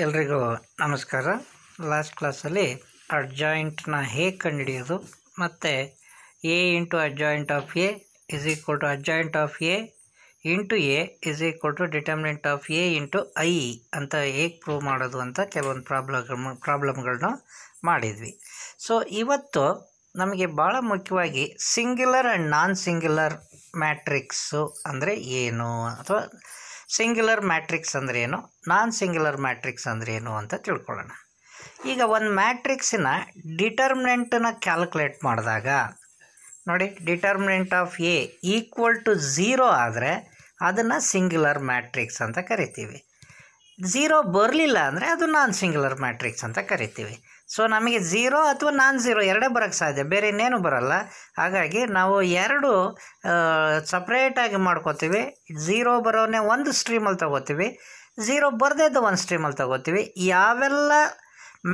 ಎಲ್ರಿಗೂ ನಮಸ್ಕಾರ ಲಾಸ್ಟ್ ಕ್ಲಾಸಲ್ಲಿ ಅಡ್ಜಾಯಿಂಟ್ನ ಹೇಗೆ ಕಂಡುಹಿಡಿಯೋದು ಮತ್ತು A into adjoint of A is equal to adjoint of A into A is equal to determinant of A into I ಅಂತ ಹೇಗೆ ಪ್ರೂವ್ ಮಾಡೋದು ಅಂತ ಕೆಲವೊಂದು ಪ್ರಾಬ್ಲಮ್ ಪ್ರಾಬ್ಲಮ್ಗಳನ್ನ ಮಾಡಿದ್ವಿ ಸೊ ಇವತ್ತು ನಮಗೆ ಭಾಳ ಮುಖ್ಯವಾಗಿ singular and non singular matrix ಅಂದರೆ ಏನು ಅಥವಾ ಸಿಂಗ್ಯುಲರ್ ಮ್ಯಾಟ್ರಿಕ್ಸ್ ಅಂದ್ರೇನು ನಾನ್ ಸಿಂಗ್ಯುಲರ್ ಮ್ಯಾಟ್ರಿಕ್ಸ್ ಅಂದ್ರೇನು ಅಂತ ತಿಳ್ಕೊಳ್ಳೋಣ ಈಗ ಒಂದು ಮ್ಯಾಟ್ರಿಕ್ಸಿನ ಡಿಟರ್ಮಿನೆಂಟನ್ನು ಕ್ಯಾಲ್ಕುಲೇಟ್ ಮಾಡಿದಾಗ ನೋಡಿ determinant of A equal to zero ಆದರೆ ಅದನ್ನು ಸಿಂಗ್ಯುಲರ್ ಮ್ಯಾಟ್ರಿಕ್ಸ್ ಅಂತ ಕರಿತೀವಿ ಝೀರೋ ಬರಲಿಲ್ಲ ಅಂದರೆ ಅದು ನಾನ್ ಸಿಂಗ್ಯುಲರ್ ಮ್ಯಾಟ್ರಿಕ್ಸ್ ಅಂತ ಕರಿತೀವಿ ಸೊ ನಮಗೆ ಝೀರೋ ಅಥವಾ ನಾನ್ ಝೀರೋ ಎರಡೇ ಬರೋಕ್ಕೆ ಸಾಧ್ಯ ಬೇರೆ ಇನ್ನೇನು ಬರೋಲ್ಲ ಹಾಗಾಗಿ ನಾವು ಎರಡು ಸಪ್ರೇಟಾಗಿ ಮಾಡ್ಕೋತೀವಿ ಝೀರೋ ಬರೋನೇ ಒಂದು ಸ್ಟ್ರೀಮಲ್ಲಿ ತಗೋತೀವಿ ಝೀರೋ ಇದ್ದ ಒಂದು ಸ್ಟ್ರೀಮಲ್ಲಿ ತಗೋತೀವಿ ಯಾವೆಲ್ಲ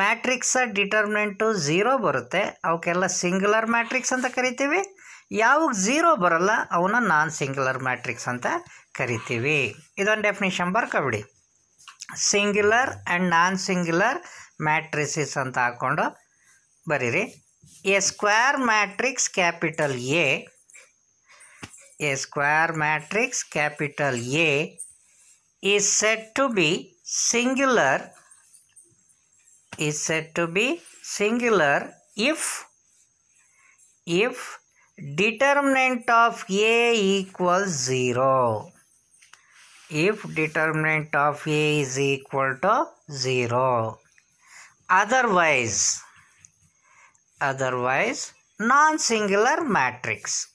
ಮ್ಯಾಟ್ರಿಕ್ಸ ಡಿಟರ್ಮಿನೆಂಟು ಝೀರೋ ಬರುತ್ತೆ ಅವಕ್ಕೆಲ್ಲ ಸಿಂಗ್ಯುಲರ್ ಮ್ಯಾಟ್ರಿಕ್ಸ್ ಅಂತ ಕರಿತೀವಿ ಯಾವಾಗ ಝೀರೋ ಬರಲ್ಲ ಅವನ್ನ ನಾನ್ ಸಿಂಗ್ಯುಲರ್ ಮ್ಯಾಟ್ರಿಕ್ಸ್ ಅಂತ ಕರಿತೀವಿ ಇದೊಂದು ಡೆಫಿನೇಷನ್ ಬರ್ಕೊಬಿಡಿ singular and non singular matrices ಅಂತ ಹಾಕೊಂಡು ಬರಿರಿ A square matrix capital A A square matrix capital A is set to be singular is set to be singular if if determinant of A equal to 0 if determinant of A is equal to 0 otherwise otherwise non singular matrix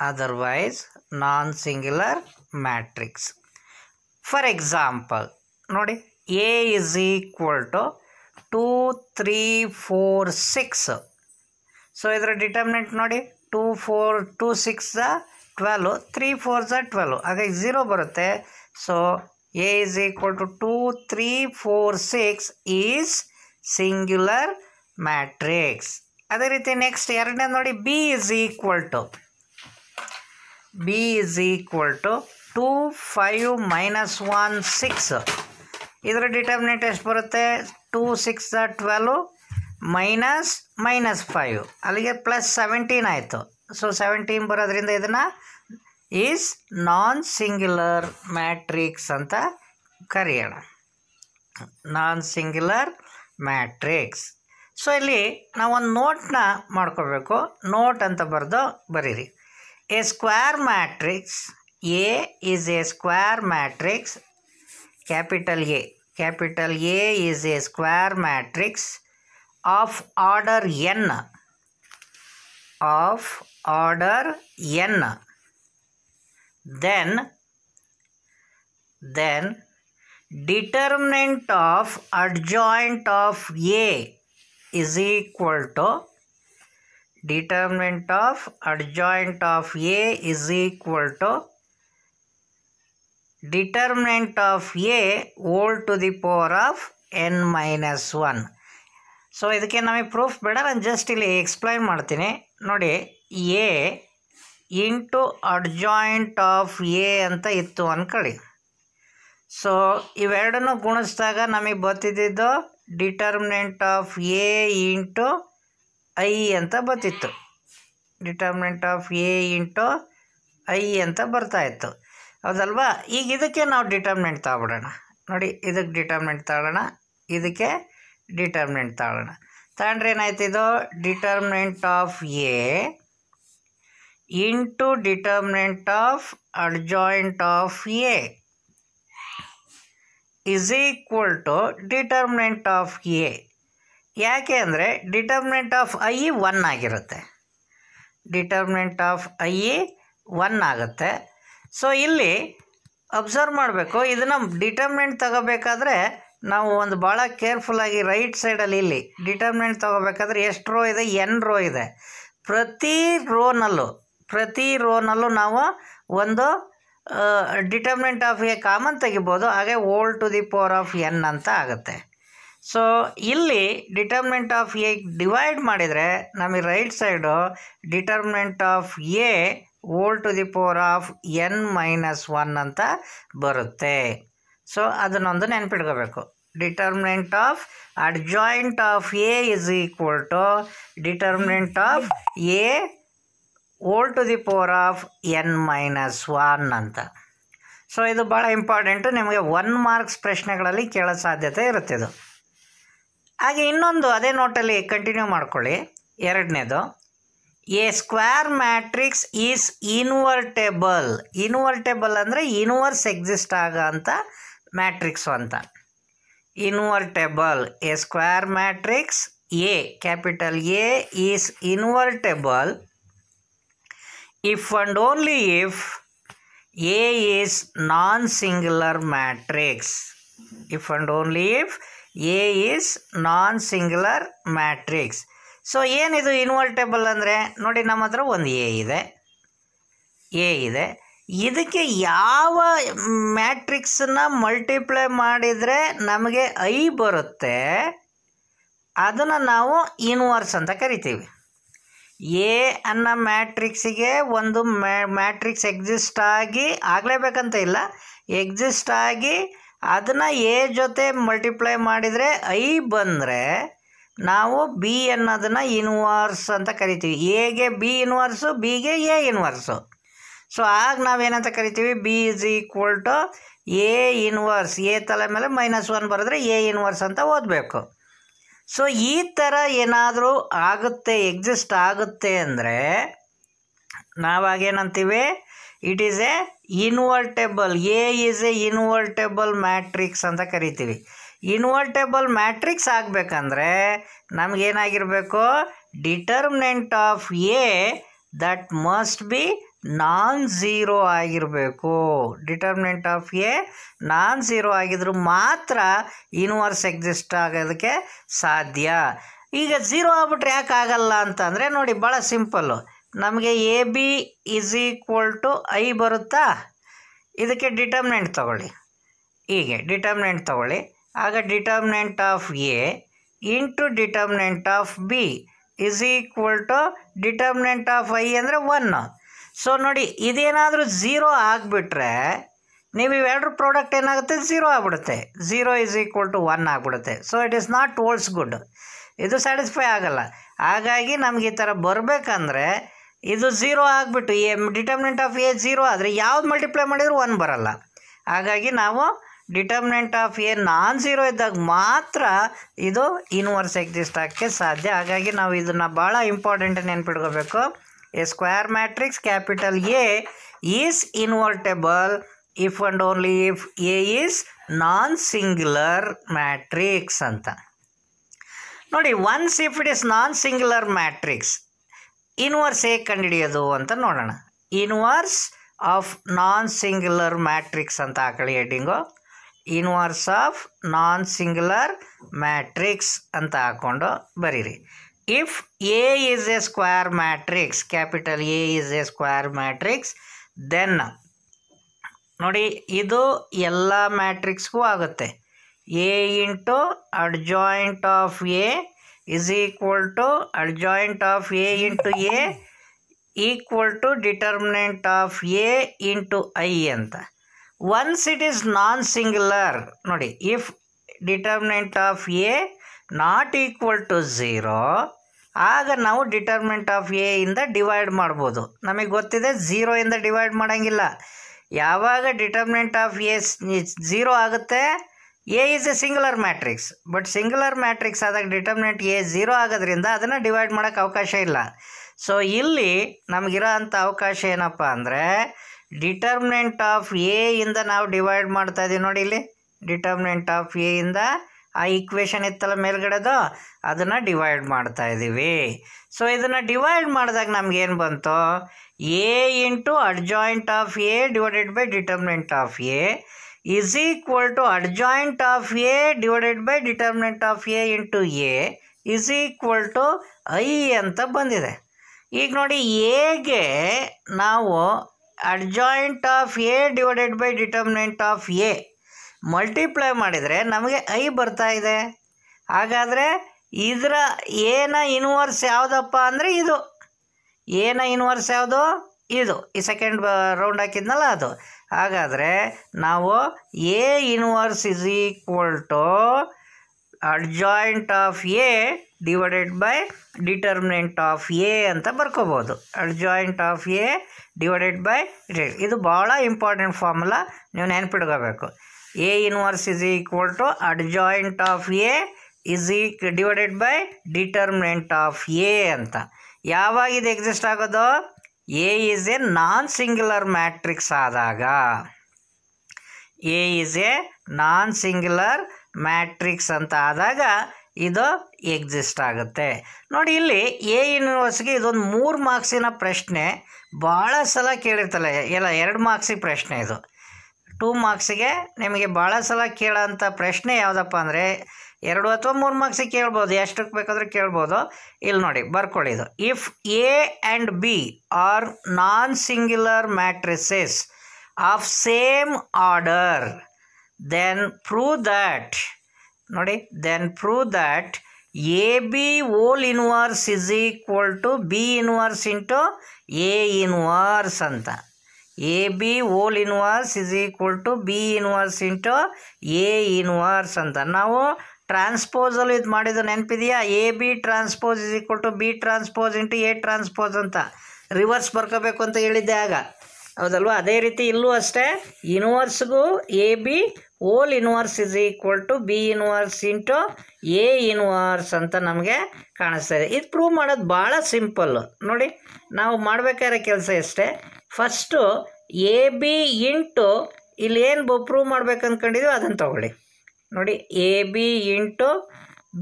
otherwise non singular matrix for example nodi a is equal to 2 3 4 6 so idra determinant nodi 2 4 2 6 12 3 4 12 aga 0 baruthe so A is equal to 2, 3, four six is singular matrix ಅದೇ ರೀತಿ next ಎರಡನೇ ನೋಡಿ B is equal to B is equal to two five minus one six ಇದರ determinant ಎಷ್ಟು ಬರುತ್ತೆ two six twelve minus minus five ಅಲ್ಲಿಗೆ plus seventeen ಆಯಿತು so seventeen ಬರೋದ್ರಿಂದ ಇದನ್ನು ಈಸ್ ನಾನ್ ಸಿಂಗ್ಯುಲರ್ ಮ್ಯಾಟ್ರಿಕ್ಸ್ ಅಂತ ಕರೆಯೋಣ ನಾನ್ ಸಿಂಗ್ಯುಲರ್ ಮ್ಯಾಟ್ರಿಕ್ಸ್ ಸೊ ಇಲ್ಲಿ ನಾವೊಂದು ನೋಟ್ನ ಮಾಡ್ಕೋಬೇಕು ನೋಟ್ ಅಂತ ಬರೆದು ಬರೀರಿ A square matrix A is A square matrix capital A capital A is A square matrix of order N of order N then then determinant of adjoint of A is equal to determinant of adjoint of A is equal to determinant of A whole to the power of n minus So, so ಇದಕ್ಕೆ proof proof ಬೇಡ ನಾನು just ಇಲ್ಲಿ explain ಮಾಡ್ತೀನಿ ನೋಡಿ A into adjoint of A ಅಂತ ಇತ್ತು ಅಂದ್ಕೊಳ್ಳಿ so ಇವೆರಡನ್ನು ಗುಣಿಸಿದಾಗ ನಮಗೆ ಬರ್ತಿದ್ದಿದ್ದು determinant of A into I ಅಂತ ಬರ್ತಿತ್ತು determinant of A into I ಅಂತ ಬರ್ತಾಯಿತ್ತು ಹೌದಲ್ವಾ ಈಗ ಇದಕ್ಕೆ ನಾವು ಡಿಟರ್ಮಿನೆಂಟ್ ತಗೊಬಿಡೋಣ ನೋಡಿ ಇದಕ್ಕೆ ಡಿಟರ್ಮಿನೆಂಟ್ ತಗೊಳ್ಳೋಣ ಇದಕ್ಕೆ ಡಿಟರ್ಮಿನೆಂಟ್ ತಗೊಳ್ಳೋಣ ತಗೊಂಡ್ರೆ ಇದು determinant of A into determinant of adjoint of A is equal to determinant of A ಯಾಕೆ ಅಂದರೆ ಡಿಟರ್ಮಿನೆಂಟ್ ಆಫ್ ಐ ಒನ್ ಆಗಿರುತ್ತೆ ಡಿಟರ್ಮಿನೆಂಟ್ ಆಫ್ ಐ ಒನ್ ಆಗುತ್ತೆ ಸೊ ಇಲ್ಲಿ ಅಬ್ಸರ್ವ್ ಮಾಡಬೇಕು ಇದನ್ನು ಡಿಟರ್ಮಿನೆಂಟ್ ತಗೋಬೇಕಾದ್ರೆ ನಾವು ಒಂದು ಭಾಳ ಕೇರ್ಫುಲ್ಲಾಗಿ ರೈಟ್ ಸೈಡಲ್ಲಿ ಇಲ್ಲಿ ಡಿಟರ್ಮಿನೆಂಟ್ ತಗೋಬೇಕಾದ್ರೆ ಎಷ್ಟು ರೋ ಇದೆ ಎನ್ ರೋ ಇದೆ ಪ್ರತಿ ರೋನಲ್ಲೂ ಪ್ರತಿ ರೋನಲ್ಲೂ ನಾವು ಒಂದು ಡಿಟರ್ಮಿನೆಂಟ್ ಆಫ್ ಎ ಕಾಮನ್ ತೆಗಿಬೋದು ಹಾಗೆ whole to the power of N ಅಂತ ಆಗುತ್ತೆ ಸೊ ಇಲ್ಲಿ ಡಿಟರ್ಮಿನೆಂಟ್ ಆಫ್ ಎ ಡಿವೈಡ್ ಮಾಡಿದರೆ ನಮಗೆ right side determinant of A whole to the power of N minus one ಅಂತ ಬರುತ್ತೆ ಸೊ ಅದನ್ನೊಂದು ನೆನಪಿಟ್ಕೋಬೇಕು determinant of adjoint of A is equal to determinant of A whole to the power of N minus one ಅಂತ so ಇದು ಭಾಳ important ನಿಮಗೆ one marks ಪ್ರಶ್ನೆಗಳಲ್ಲಿ ಕೇಳೋ ಸಾಧ್ಯತೆ ಇರುತ್ತೆ ಇದು ಹಾಗೆ ಇನ್ನೊಂದು ಅದೇ ನೋಟಲ್ಲಿ ಕಂಟಿನ್ಯೂ ಮಾಡ್ಕೊಳ್ಳಿ ಎರಡನೇದು a square matrix is invertible invertible ಅಂದರೆ ಇನ್ವರ್ಸ್ ಎಕ್ಸಿಸ್ಟ್ ಆಗೋ ಅಂತ ಮ್ಯಾಟ್ರಿಕ್ಸ್ ಅಂತ invertible a square matrix A capital A is invertible if and only if A is non-singular matrix. If and only if A is non-singular matrix. So ಏನಿದು invertible ಅಂದರೆ ನೋಡಿ ನಮ್ಮ ಹತ್ರ ಒಂದು ಎ ಇದೆ ಎ ಇದೆ ಇದಕ್ಕೆ ಯಾವ ಮ್ಯಾಟ್ರಿಕ್ಸನ್ನ ಮಲ್ಟಿಪ್ಲೈ ಮಾಡಿದರೆ ನಮಗೆ ಐ ಬರುತ್ತೆ ಅದನ್ನು ನಾವು ಇನ್ವರ್ಸ್ ಅಂತ ಕರಿತೀವಿ ಎ ಅನ್ನೋ ಮ್ಯಾಟ್ರಿಕ್ಸಿಗೆ ಒಂದು ಮ್ಯಾಟ್ರಿಕ್ಸ್ ಎಕ್ಸಿಸ್ಟ್ ಆಗಿ ಆಗಲೇಬೇಕಂತ ಇಲ್ಲ ಎಕ್ಸಿಸ್ಟ್ ಆಗಿ ಅದನ್ನು ಎ ಜೊತೆ ಮಲ್ಟಿಪ್ಲೈ ಮಾಡಿದರೆ ಐ ಬಂದರೆ ನಾವು ಬಿ ಅನ್ನೋದನ್ನು ಇನ್ವರ್ಸ್ ಅಂತ ಕರಿತೀವಿ ಎಗೆ ಬಿ ಇನ್ವರ್ಸು ಬಿಗೆ ಎ ಇನ್ವರ್ಸು ಸೊ ಆಗ ನಾವೇನಂತ ಕರಿತೀವಿ B is equal to A inverse A ತಲೆ ಮೇಲೆ ಮೈನಸ್ ಒನ್ ಬರೆದ್ರೆ ಎ ಇನ್ವರ್ಸ್ ಅಂತ ಓದಬೇಕು ಸೊ ಈ ಥರ ಏನಾದರೂ ಆಗುತ್ತೆ ಎಕ್ಸಿಸ್ಟ್ ಆಗುತ್ತೆ ಅಂದರೆ ನಾವಾಗೇನಂತೀವಿ it is a invertible A is a invertible matrix ಅಂತ ಕರಿತೀವಿ ಇನ್ವರ್ಟೇಬಲ್ ಮ್ಯಾಟ್ರಿಕ್ಸ್ ಆಗಬೇಕಂದ್ರೆ ನಮಗೇನಾಗಿರಬೇಕು determinant of A that must be non zero ಆಗಿರಬೇಕು determinant of A non zero ಆಗಿದ್ರೂ ಮಾತ್ರ ಯೂನಿವರ್ಸ್ ಎಕ್ಸಿಸ್ಟ್ ಆಗೋದಕ್ಕೆ ಸಾಧ್ಯ ಈಗ ಝೀರೋ ಆಗ್ಬಿಟ್ರೆ ಯಾಕೆ ಆಗಲ್ಲ ಅಂತಂದರೆ ನೋಡಿ ಭಾಳ ಸಿಂಪಲ್ಲು ನಮಗೆ A B is equal to I ಬರುತ್ತಾ ಇದಕ್ಕೆ ಡಿಟರ್ಮಿನೆಂಟ್ ತಗೊಳ್ಳಿ ಹೀಗೆ ಡಿಟರ್ಮಿನೆಂಟ್ ತಗೊಳ್ಳಿ ಆಗ determinant of A into determinant of B is equal to determinant of I ಅಂದರೆ ಒನ್ ಸೊ ನೋಡಿ ಇದೇನಾದರೂ ಝೀರೋ ಆಗಿಬಿಟ್ರೆ ನೀವು ಇವೆರಡ್ರ ಪ್ರಾಡಕ್ಟ್ ಏನಾಗುತ್ತೆ ಝೀರೋ ಆಗಿಬಿಡುತ್ತೆ zero is equal to one ಆಗಿಬಿಡುತ್ತೆ ಸೊ ಇಟ್ ಈಸ್ ನಾಟ್ ಟೋಲ್ಸ್ ಗುಡ್ ಇದು ಸ್ಯಾಟಿಸ್ಫೈ ಆಗಲ್ಲ ಹಾಗಾಗಿ ನಮ್ಗೆ ಈ ಥರ ಬರಬೇಕಂದ್ರೆ ಇದು ಝೀರೋ ಆಗಿಬಿಟ್ಟು a determinant of A zero ಆದರೆ ಯಾವ್ದು ಮಲ್ಟಿಪ್ಲೈ ಮಾಡಿದರೂ ಒನ್ ಬರಲ್ಲ ಹಾಗಾಗಿ ನಾವು determinant of A non zero ಇದ್ದಾಗ ಮಾತ್ರ ಇದು ಇನ್ವರ್ಸ್ ಎಕ್ಸಿಸ್ಟ್ ಆಗಕ್ಕೆ ಸಾಧ್ಯ ಹಾಗಾಗಿ ನಾವು ಇದನ್ನು ಭಾಳ ಇಂಪಾರ್ಟೆಂಟ್ ನೆನ್ಪಿಡ್ಕೋಬೇಕು a square matrix capital A is invertible if and only if A is non singular matrix ಅಂತ ನೋಡಿ once if it is non singular matrix inverse ಹೇಗೆ ಕಂಡುಹಿಡಿಯೋದು ಅಂತ ನೋಡೋಣ inverse of non singular matrix ಅಂತ ಹಾಕಳಿ heading inverse of non singular matrix ಅಂತ ಹಾಕ್ಕೊಂಡು ಬರೀರಿ if A is a square matrix capital A is a square matrix then ನೋಡಿ ಇದು ಎಲ್ಲ ಮ್ಯಾಟ್ರಿಕ್ಸ್ಗೂ ಆಗುತ್ತೆ A into adjoint of A is equal to adjoint of A into A equal to determinant of A into I ಅಂತ once it is non singular ನೋಡಿ if determinant of A not equal to zero ಆಗ ನಾವು determinant of A ಇಂದ divide ಮಾಡ್ಬೋದು ನಮಗೆ ಗೊತ್ತಿದೆ zero ಇಂದ divide ಮಾಡೋಂಗಿಲ್ಲ ಯಾವಾಗ ಡಿಟರ್ಮೆಂಟ್ ಆಫ್ ಎ ಝೀರೋ ಆಗುತ್ತೆ A is a singular matrix but singular matrix ಆದಾಗ ಡಿಟರ್ಮಿನೆಂಟ್ ಎ ಝೀರೋ ಆಗೋದ್ರಿಂದ ಅದನ್ನು ಡಿವೈಡ್ ಮಾಡೋಕ್ಕೆ ಅವಕಾಶ ಇಲ್ಲ ಸೊ ಇಲ್ಲಿ ನಮಗಿರೋ ಅಂಥ ಅವಕಾಶ ಏನಪ್ಪ ಅಂದರೆ ಡಿಟರ್ಮಿನೆಂಟ್ ಆಫ್ ಎ ಇಂದ ನಾವು ಡಿವೈಡ್ ಮಾಡ್ತಾ ಇದ್ದೀವಿ ನೋಡಿ ಇಲ್ಲಿ ಡಿಟರ್ಮಿನೆಂಟ್ ಆಫ್ ಎ ಇಂದ ಆ ಈಕ್ವೇಷನ್ ಇತ್ತಲ್ಲ ಮೇಲ್ಗಡೆದು ಅದನ್ನು ಡಿವೈಡ್ ಮಾಡ್ತಾ ಇದ್ದೀವಿ ಸೊ ಇದನ್ನು ಡಿವೈಡ್ ಮಾಡಿದಾಗ ನಮಗೇನು ಬಂತು A into adjoint of A divided by determinant of A is equal to adjoint of A divided by determinant of A into A is equal to I ಅಂತ ಬಂದಿದೆ ಈಗ ನೋಡಿ ಎಗೆ ನಾವು adjoint of A divided by determinant of A multiply ಮಾಡಿದರೆ ನಮಗೆ I ಬರ್ತಾ ಇದೆ ಹಾಗಾದರೆ ಇದರ ಏನ ಇನ್ವರ್ಸ್ ಯಾವುದಪ್ಪ ಅಂದರೆ ಇದು ಏನ ಇನ್ವರ್ಸ್ ಯಾವುದು ಇದು ಈ ಸೆಕೆಂಡ್ ರೌಂಡ್ ಹಾಕಿದ್ನಲ್ಲ ಅದು ಹಾಗಾದರೆ ನಾವು A inverse is equal to adjoint of A divided by determinant of A ಅಂತ ಬರ್ಕೋಬೋದು adjoint of A divided by ಇದು ಭಾಳ ಇಂಪಾರ್ಟೆಂಟ್ ಫಾರ್ಮುಲಾ ನೀವು ನೆನ್ಪಿಡ್ಕೋಬೇಕು A inverse is equal to adjoint of A is ಈಕ್ divided by determinant of A ಅಂತ ಯಾವಾಗ ಇದು ಎಕ್ಸಿಸ್ಟ್ ಆಗೋದು A is a non singular matrix ಆದಾಗ A is a non singular matrix ಅಂತ ಆದಾಗ ಇದು ಎಕ್ಸಿಸ್ಟ್ ಆಗುತ್ತೆ ನೋಡಿ ಇಲ್ಲಿ ಎ ಯೂನಿವರ್ಸ್ಗೆ ಇದೊಂದು ಮೂರು ಮಾರ್ಕ್ಸಿನ ಪ್ರಶ್ನೆ ಭಾಳ ಸಲ ಕೇಳಿರ್ತಲ್ಲ ಎಲ್ಲ ಎರಡು ಮಾರ್ಕ್ಸಿಗೆ ಪ್ರಶ್ನೆ ಇದು ಟೂ ಮಾರ್ಕ್ಸಿಗೆ ನಿಮಗೆ ಭಾಳ ಸಲ ಕೇಳೋಂಥ ಪ್ರಶ್ನೆ ಯಾವುದಪ್ಪ ಅಂದರೆ ಎರಡು ಅಥವಾ ಮೂರು ಮಾರ್ಕ್ಸಿಗೆ ಕೇಳ್ಬೋದು ಎಷ್ಟಕ್ಕೆ ಬೇಕಾದರೂ ಕೇಳ್ಬೋದು ಇಲ್ಲಿ ನೋಡಿ ಬರ್ಕೊಳ್ಳಿ ಇದು if A and B are non singular matrices of same order then prove that ನೋಡಿ then prove that A B whole inverse is equal to B inverse into A inverse ಅಂತ A B whole inverse is equal to B inverse into A inverse ಅಂತ ನಾವು ಟ್ರಾನ್ಸ್ಪೋಸಲ್ಲಿ ಇದು ಮಾಡಿದ್ದು ನೆನಪಿದೆಯಾ A B transpose is equal to B transpose into A transpose ಅಂತ reverse ಬರ್ಕೋಬೇಕು ಅಂತ ಹೇಳಿದ್ದೆ ಆಗ ಹೌದಲ್ವ ಅದೇ ರೀತಿ ಇಲ್ಲೂ ಅಷ್ಟೇ ಇನ್ವರ್ಸ್ಗೂ A B whole inverse is equal to B inverse into A inverse ಅಂತ ನಮಗೆ ಕಾಣಿಸ್ತಾ ಇದೆ ಇದು ಪ್ರೂವ್ ಮಾಡೋದು ಭಾಳ ಸಿಂಪಲ್ಲು ನೋಡಿ ನಾವು ಮಾಡಬೇಕಾದ್ರೆ ಕೆಲಸ ಎಷ್ಟೇ ಫಸ್ಟು ಎ ಬಿ ಇಂಟು ಇಲ್ಲಿ ಏನು ಪ್ರೂವ್ ಮಾಡ್ಬೇಕು ಅದನ್ನು ತಗೊಳ್ಳಿ ನೋಡಿ A B into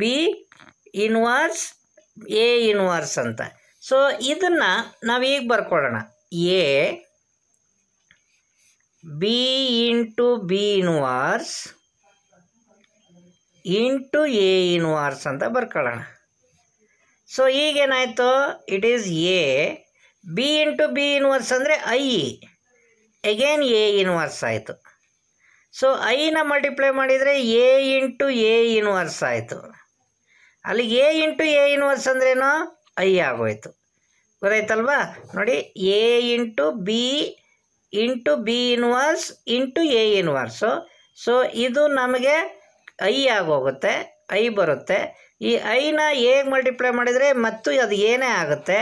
B inverse A inverse ಅಂತ ಸೊ ಇದನ್ನು ನಾವು ಈಗ ಬರ್ಕೊಳ್ಳೋಣ A B into B inverse into A inverse ಅಂತ ಬರ್ಕೊಳ್ಳೋಣ ಸೊ ಈಗೇನಾಯಿತು it is A B into B inverse ಅಂದರೆ ಐ ಎಗೇನ್ ಎ ಇನ್ವರ್ಸ್ ಆಯಿತು ಸೊ ಐನ ಮಲ್ಟಿಪ್ಲೈ ಮಾಡಿದರೆ ಎ ಇಂಟು ಎ ಇನ್ವರ್ಸ್ ಆಯಿತು ಅಲ್ಲಿ ಎ ಇಂಟು ಎ ಇನ್ವರ್ಸ್ ಅಂದ್ರೇನು ಐ ಆಗೋಯ್ತು ಗೊತ್ತಾಯ್ತಲ್ವಾ ನೋಡಿ A into B into B inverse into A inverse so ಇದು ನಮಗೆ ಐ ಆಗೋಗುತ್ತೆ ಐ ಬರುತ್ತೆ ಈ ಐನ ಎಗೆ ಮಲ್ಟಿಪ್ಲೈ ಮಾಡಿದರೆ ಮತ್ತು ಅದು ಏನೇ ಆಗುತ್ತೆ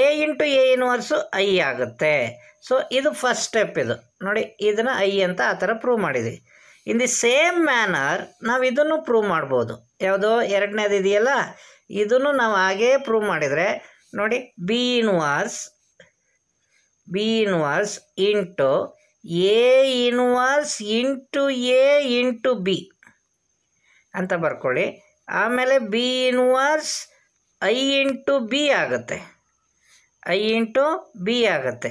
A into A inverse I ಆಗುತ್ತೆ ಸೊ ಇದು ಫಸ್ಟ್ ಸ್ಟೆಪ್ ಇದು ನೋಡಿ ಇದನ್ನು ಐ ಅಂತ ಆ ಥರ ಪ್ರೂವ್ ಮಾಡಿದ್ವಿ ಇನ್ ದಿ ಸೇಮ್ ಮ್ಯಾನರ್ ನಾವು ಇದನ್ನು ಪ್ರೂವ್ ಮಾಡ್ಬೋದು ಯಾವುದೋ ಎರಡನೇದು ಇದೆಯಲ್ಲ ಇದನ್ನು ನಾವು ಹಾಗೇ ಪ್ರೂವ್ ಮಾಡಿದರೆ ನೋಡಿ B inverse B inverse into A inverse into A into B ಅಂತ ಬರ್ಕೊಳ್ಳಿ ಆಮೇಲೆ B inverse I into B ಆಗುತ್ತೆ ಐ ಇಂಟು ಬಿ ಆಗುತ್ತೆ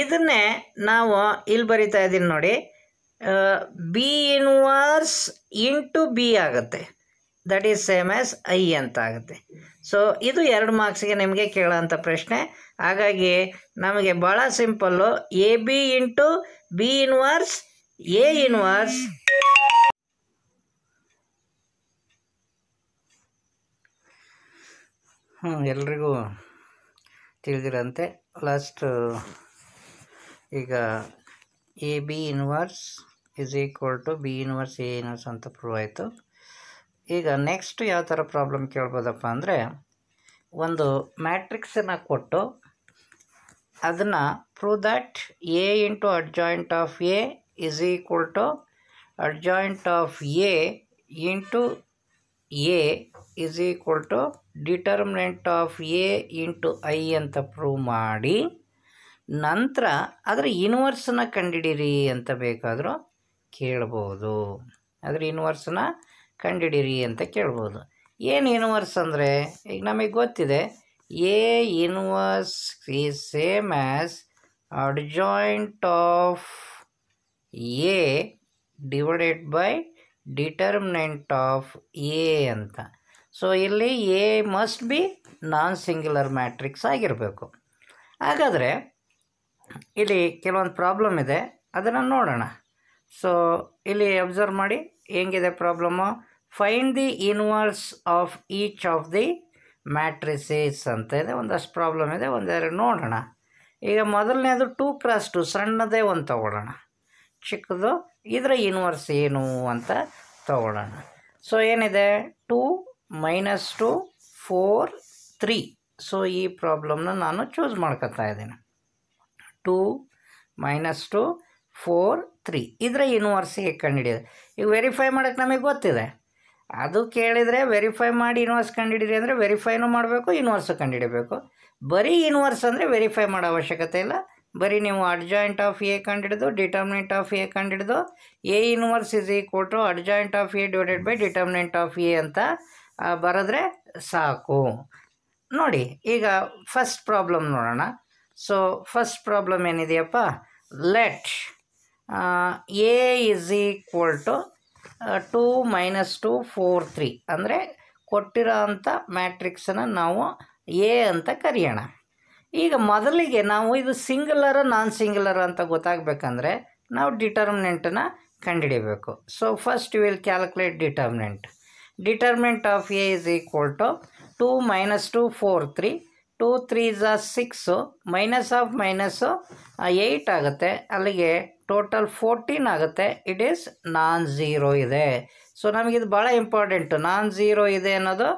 ಇದನ್ನೇ ನಾವು ಇಲ್ಲಿ ಬರಿತಾ ಇದ್ದೀನಿ ನೋಡಿ ಬಿ ಇನ್ವರ್ಸ್ ಇಂಟು ಬಿ ಆಗುತ್ತೆ that is same as I ಅಂತ ಆಗುತ್ತೆ ಸೊ ಇದು ಎರಡು ಮಾರ್ಕ್ಸಿಗೆ ನಿಮಗೆ ಕೇಳೋಂಥ ಪ್ರಶ್ನೆ ಹಾಗಾಗಿ ನಮಗೆ ಭಾಳ simple A B into B inverse A inverse ಹ್ಞೂ ಎಲ್ರಿಗೂ ತಿಳಿದಿರಂತೆ ಲಾಸ್ಟ್ ಈಗ A B inverse is equal to B inverse A inverse ಅಂತ ಪ್ರೂವ್ ಆಯಿತು ಈಗ ನೆಕ್ಸ್ಟ್ ಯಾವ ಥರ ಪ್ರಾಬ್ಲಮ್ ಕೇಳ್ಬೋದಪ್ಪ ಅಂದರೆ ಒಂದು ಮ್ಯಾಟ್ರಿಕ್ಸನ್ನು ಕೊಟ್ಟು ಅದನ್ನು prove that A into adjoint of A is equal to adjoint of A into A is equal to determinant of A into I ಅಂತ ಪ್ರೂವ್ ಮಾಡಿ ನಂತರ ಅದರ ಇನ್ವರ್ಸನ್ನ ಕಂಡಿಡೀರಿ ಅಂತ ಬೇಕಾದರೂ ಕೇಳ್ಬೋದು ಅದರ ಇನ್ವರ್ಸನ್ನ ಕಂಡಿಡೀರಿ ಅಂತ ಕೇಳ್ಬೋದು ಏನು ಇನ್ವರ್ಸ್ ಅಂದರೆ ಈಗ ನಮಗೆ ಗೊತ್ತಿದೆ ಎ ಇನ್ವರ್ಸ್ ಈ same as adjoint of A divided by determinant of A ಅಂತ ಸೊ ಇಲ್ಲಿ A must be non singular matrix ಆಗಿರಬೇಕು ಹಾಗಾದರೆ ಇಲ್ಲಿ ಕೆಲವೊಂದು ಪ್ರಾಬ್ಲಮ್ ಇದೆ ಅದನ್ನು ನೋಡೋಣ ಸೊ ಇಲ್ಲಿ ಅಬ್ಸರ್ವ್ ಮಾಡಿ ಹೆಂಗಿದೆ problem find the inverse of each of the matrices ಅಂತ ಇದೆ ಒಂದಷ್ಟು ಪ್ರಾಬ್ಲಮ್ ಇದೆ ಒಂದೆರಡು ನೋಡೋಣ ಈಗ ಮೊದಲನೇದು ಟೂ ಕ್ರಾಸ್ ಟು ಸಣ್ಣದೇ ಒಂದು ತೊಗೊಳ್ಳೋಣ ಚಿಕ್ಕದು ಇದರ ಇನ್ವರ್ಸ್ ಏನು ಅಂತ ತೊಗೊಳ್ಳೋಣ ಸೊ ಏನಿದೆ two minus two four three so ಈ ಪ್ರಾಬ್ಲಮ್ನ ನಾನು ಚೂಸ್ ಮಾಡ್ಕೊತಾ ಇದ್ದೀನಿ two minus two four three ಇದರ ಇನ್ವರ್ಸ್ ಹೇಗೆ ಕಂಡುಹಿಡಿಯೋದು ಈಗ ವೆರಿಫೈ ಮಾಡೋಕ್ಕೆ ನಮಗೆ ಗೊತ್ತಿದೆ ಅದು ಕೇಳಿದರೆ ವೆರಿಫೈ ಮಾಡಿ ಕಂಡು ಕಂಡುಹಿಡಿರಿ ಅಂದರೆ ವೆರಿಫೈನೂ ಮಾಡಬೇಕು ಇನ್ವರ್ಸ್ ಕಂಡುಹಿಡಬೇಕು ಬರೀ ಇನ್ವರ್ಸ್ ಅಂದರೆ ವೆರಿಫೈ ಮಾಡೋ ಅವಶ್ಯಕತೆ ಇಲ್ಲ ಬರೀ ನೀವು ಅಡ್ಜಾಯಿಂಟ್ ಆಫ್ ಎ ಕಂಡುಹಿಡಿದು ಡಿಟರ್ಮಿನೆಂಟ್ ಆಫ್ ಎ ಕಂಡುಹಿಡಿದು A inverse is equal to adjoint of A divided by determinant of A ಅಂತ ಬರೆದ್ರೆ ಸಾಕು ನೋಡಿ ಈಗ ಫಸ್ಟ್ ಪ್ರಾಬ್ಲಮ್ ನೋಡೋಣ ಸೊ ಫಸ್ಟ್ ಪ್ರಾಬ್ಲಮ್ ಏನಿದೆಯಪ್ಪ let A is equal to two minus two four three ಅಂದರೆ ಕೊಟ್ಟಿರೋ ಅಂಥ ಮ್ಯಾಟ್ರಿಕ್ಸನ್ನು ನಾವು ಎ ಅಂತ ಕರೆಯೋಣ ಈಗ ಮೊದಲಿಗೆ ನಾವು ಇದು ಸಿಂಗ್ಯುಲರ ನಾನ್ ಸಿಂಗುಲರ್ ಅಂತ ಗೊತ್ತಾಗಬೇಕಂದ್ರೆ ನಾವು ಡಿಟರ್ಮಿನೆಂಟನ್ನು ಕಂಡುಹಿಡಿಬೇಕು so first will calculate determinant determinant of A is equal to two minus two four three two three six minus of minus eight ಆಗುತ್ತೆ ಅಲ್ಲಿಗೆ ಟೋಟಲ್ ಫೋರ್ಟೀನ್ ಆಗುತ್ತೆ ಇಟ್ ಈಸ್ ನಾನ್ ಝೀರೋ ಇದೆ ಸೊ ನಮಗಿದು ಭಾಳ ಇಂಪಾರ್ಟೆಂಟು ನಾನ್ zero ಇದೆ ಅನ್ನೋದು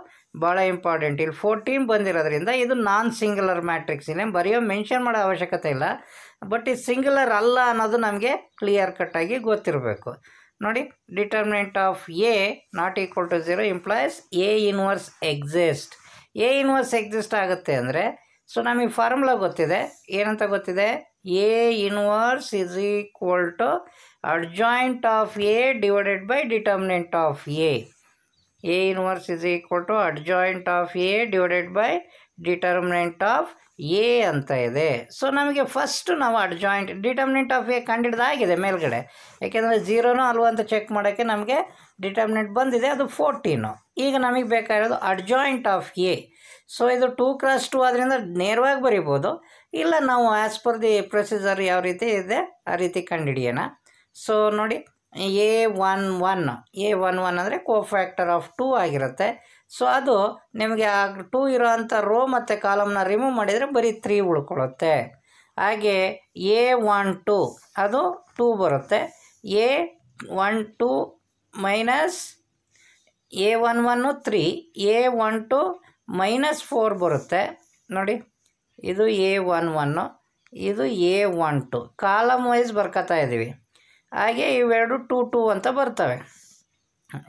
ಭಾಳ important ಇಲ್ಲಿ ಫೋರ್ಟೀನ್ ಬಂದಿರೋದ್ರಿಂದ ಇದು ನಾನ್ ಸಿಂಗ್ಯುಲರ್ ಮ್ಯಾಟ್ರಿಕ್ಸ್ ಇನ್ನೇನು ಬರೆಯೋ ಮೆನ್ಷನ್ ಮಾಡೋ ಅವಶ್ಯಕತೆ ಇಲ್ಲ ಬಟ್ ಇದು ಸಿಂಗ್ಯುಲರ್ ಅಲ್ಲ ಅನ್ನೋದು ನಮಗೆ ಕ್ಲಿಯರ್ ಕಟ್ಟಾಗಿ ಗೊತ್ತಿರಬೇಕು ನೋಡಿ determinant of A not equal to zero implies A inverse exist A inverse exist ಆಗುತ್ತೆ ಅಂದರೆ ಸೊ ನಮಗೆ ಫಾರ್ಮುಲಾ ಗೊತ್ತಿದೆ ಏನಂತ ಗೊತ್ತಿದೆ A inverse is equal to adjoint of A divided by determinant of A A inverse is equal to adjoint of A divided by determinant of A ಅಂತ ಇದೆ so ನಮಗೆ first ನಾವು ಅಡ್ಜಾಯಿಂಟ್ ಡಿಟರ್ಮಿನೆಂಟ್ ಆಫ್ ಎ ಕಂಡಿಡ್ದಾಗಿದೆ ಮೇಲ್ಗಡೆ ಯಾಕೆಂದರೆ ಜೀರೋನೋ ಅಲ್ವ ಅಂತ check ಮಾಡೋಕ್ಕೆ ನಮಗೆ ಡಿಟರ್ಮಿನೆಂಟ್ ಬಂದಿದೆ ಅದು ಫೋರ್ಟೀನು ಈಗ ನಮಗೆ ಬೇಕಾಗಿರೋದು ಅಡ್ಜಾಯಿಂಟ್ ಆಫ್ ಎ ಸೊ ಇದು ಟೂ ಕ್ರಾಸ್ ಟು ಆದ್ದರಿಂದ ನೇರವಾಗಿ ಬರಿಬೋದು ಇಲ್ಲ ನಾವು ಆ್ಯಸ್ ಪರ್ ದಿ ಪ್ರೊಸೀಜರ್ ಯಾವ ರೀತಿ ಇದೆ ಆ ರೀತಿ ಕಂಡುಹಿಡಿಯೋಣ ಸೊ ನೋಡಿ A one one A one one ಅಂದರೆ ಕೋ ಫ್ಯಾಕ್ಟರ್ ಆಫ್ ಟೂ ಆಗಿರುತ್ತೆ ಸೊ ಅದು ನಿಮಗೆ ಆ ಟೂ ಇರೋ ಅಂಥ ರೋ ಮತ್ತು ಕಾಲಮ್ನ ರಿಮೂವ್ ಮಾಡಿದರೆ ಬರೀ ತ್ರೀ ಉಳ್ಕೊಳ್ಳುತ್ತೆ ಹಾಗೆ ಎ ಒನ್ ಟೂ ಅದು ಟೂ ಬರುತ್ತೆ a one two minus a one ಒನ್ನು three a one two minus four ಬರುತ್ತೆ ನೋಡಿ ಇದು ಎ ಒನ್ ಒನ್ನು ಇದು a one two column wise ಬರ್ಕೋತಾ ಇದ್ದೀವಿ ಹಾಗೆ ಇವೆರಡು ಟೂ ಟೂ ಅಂತ ಬರ್ತವೆ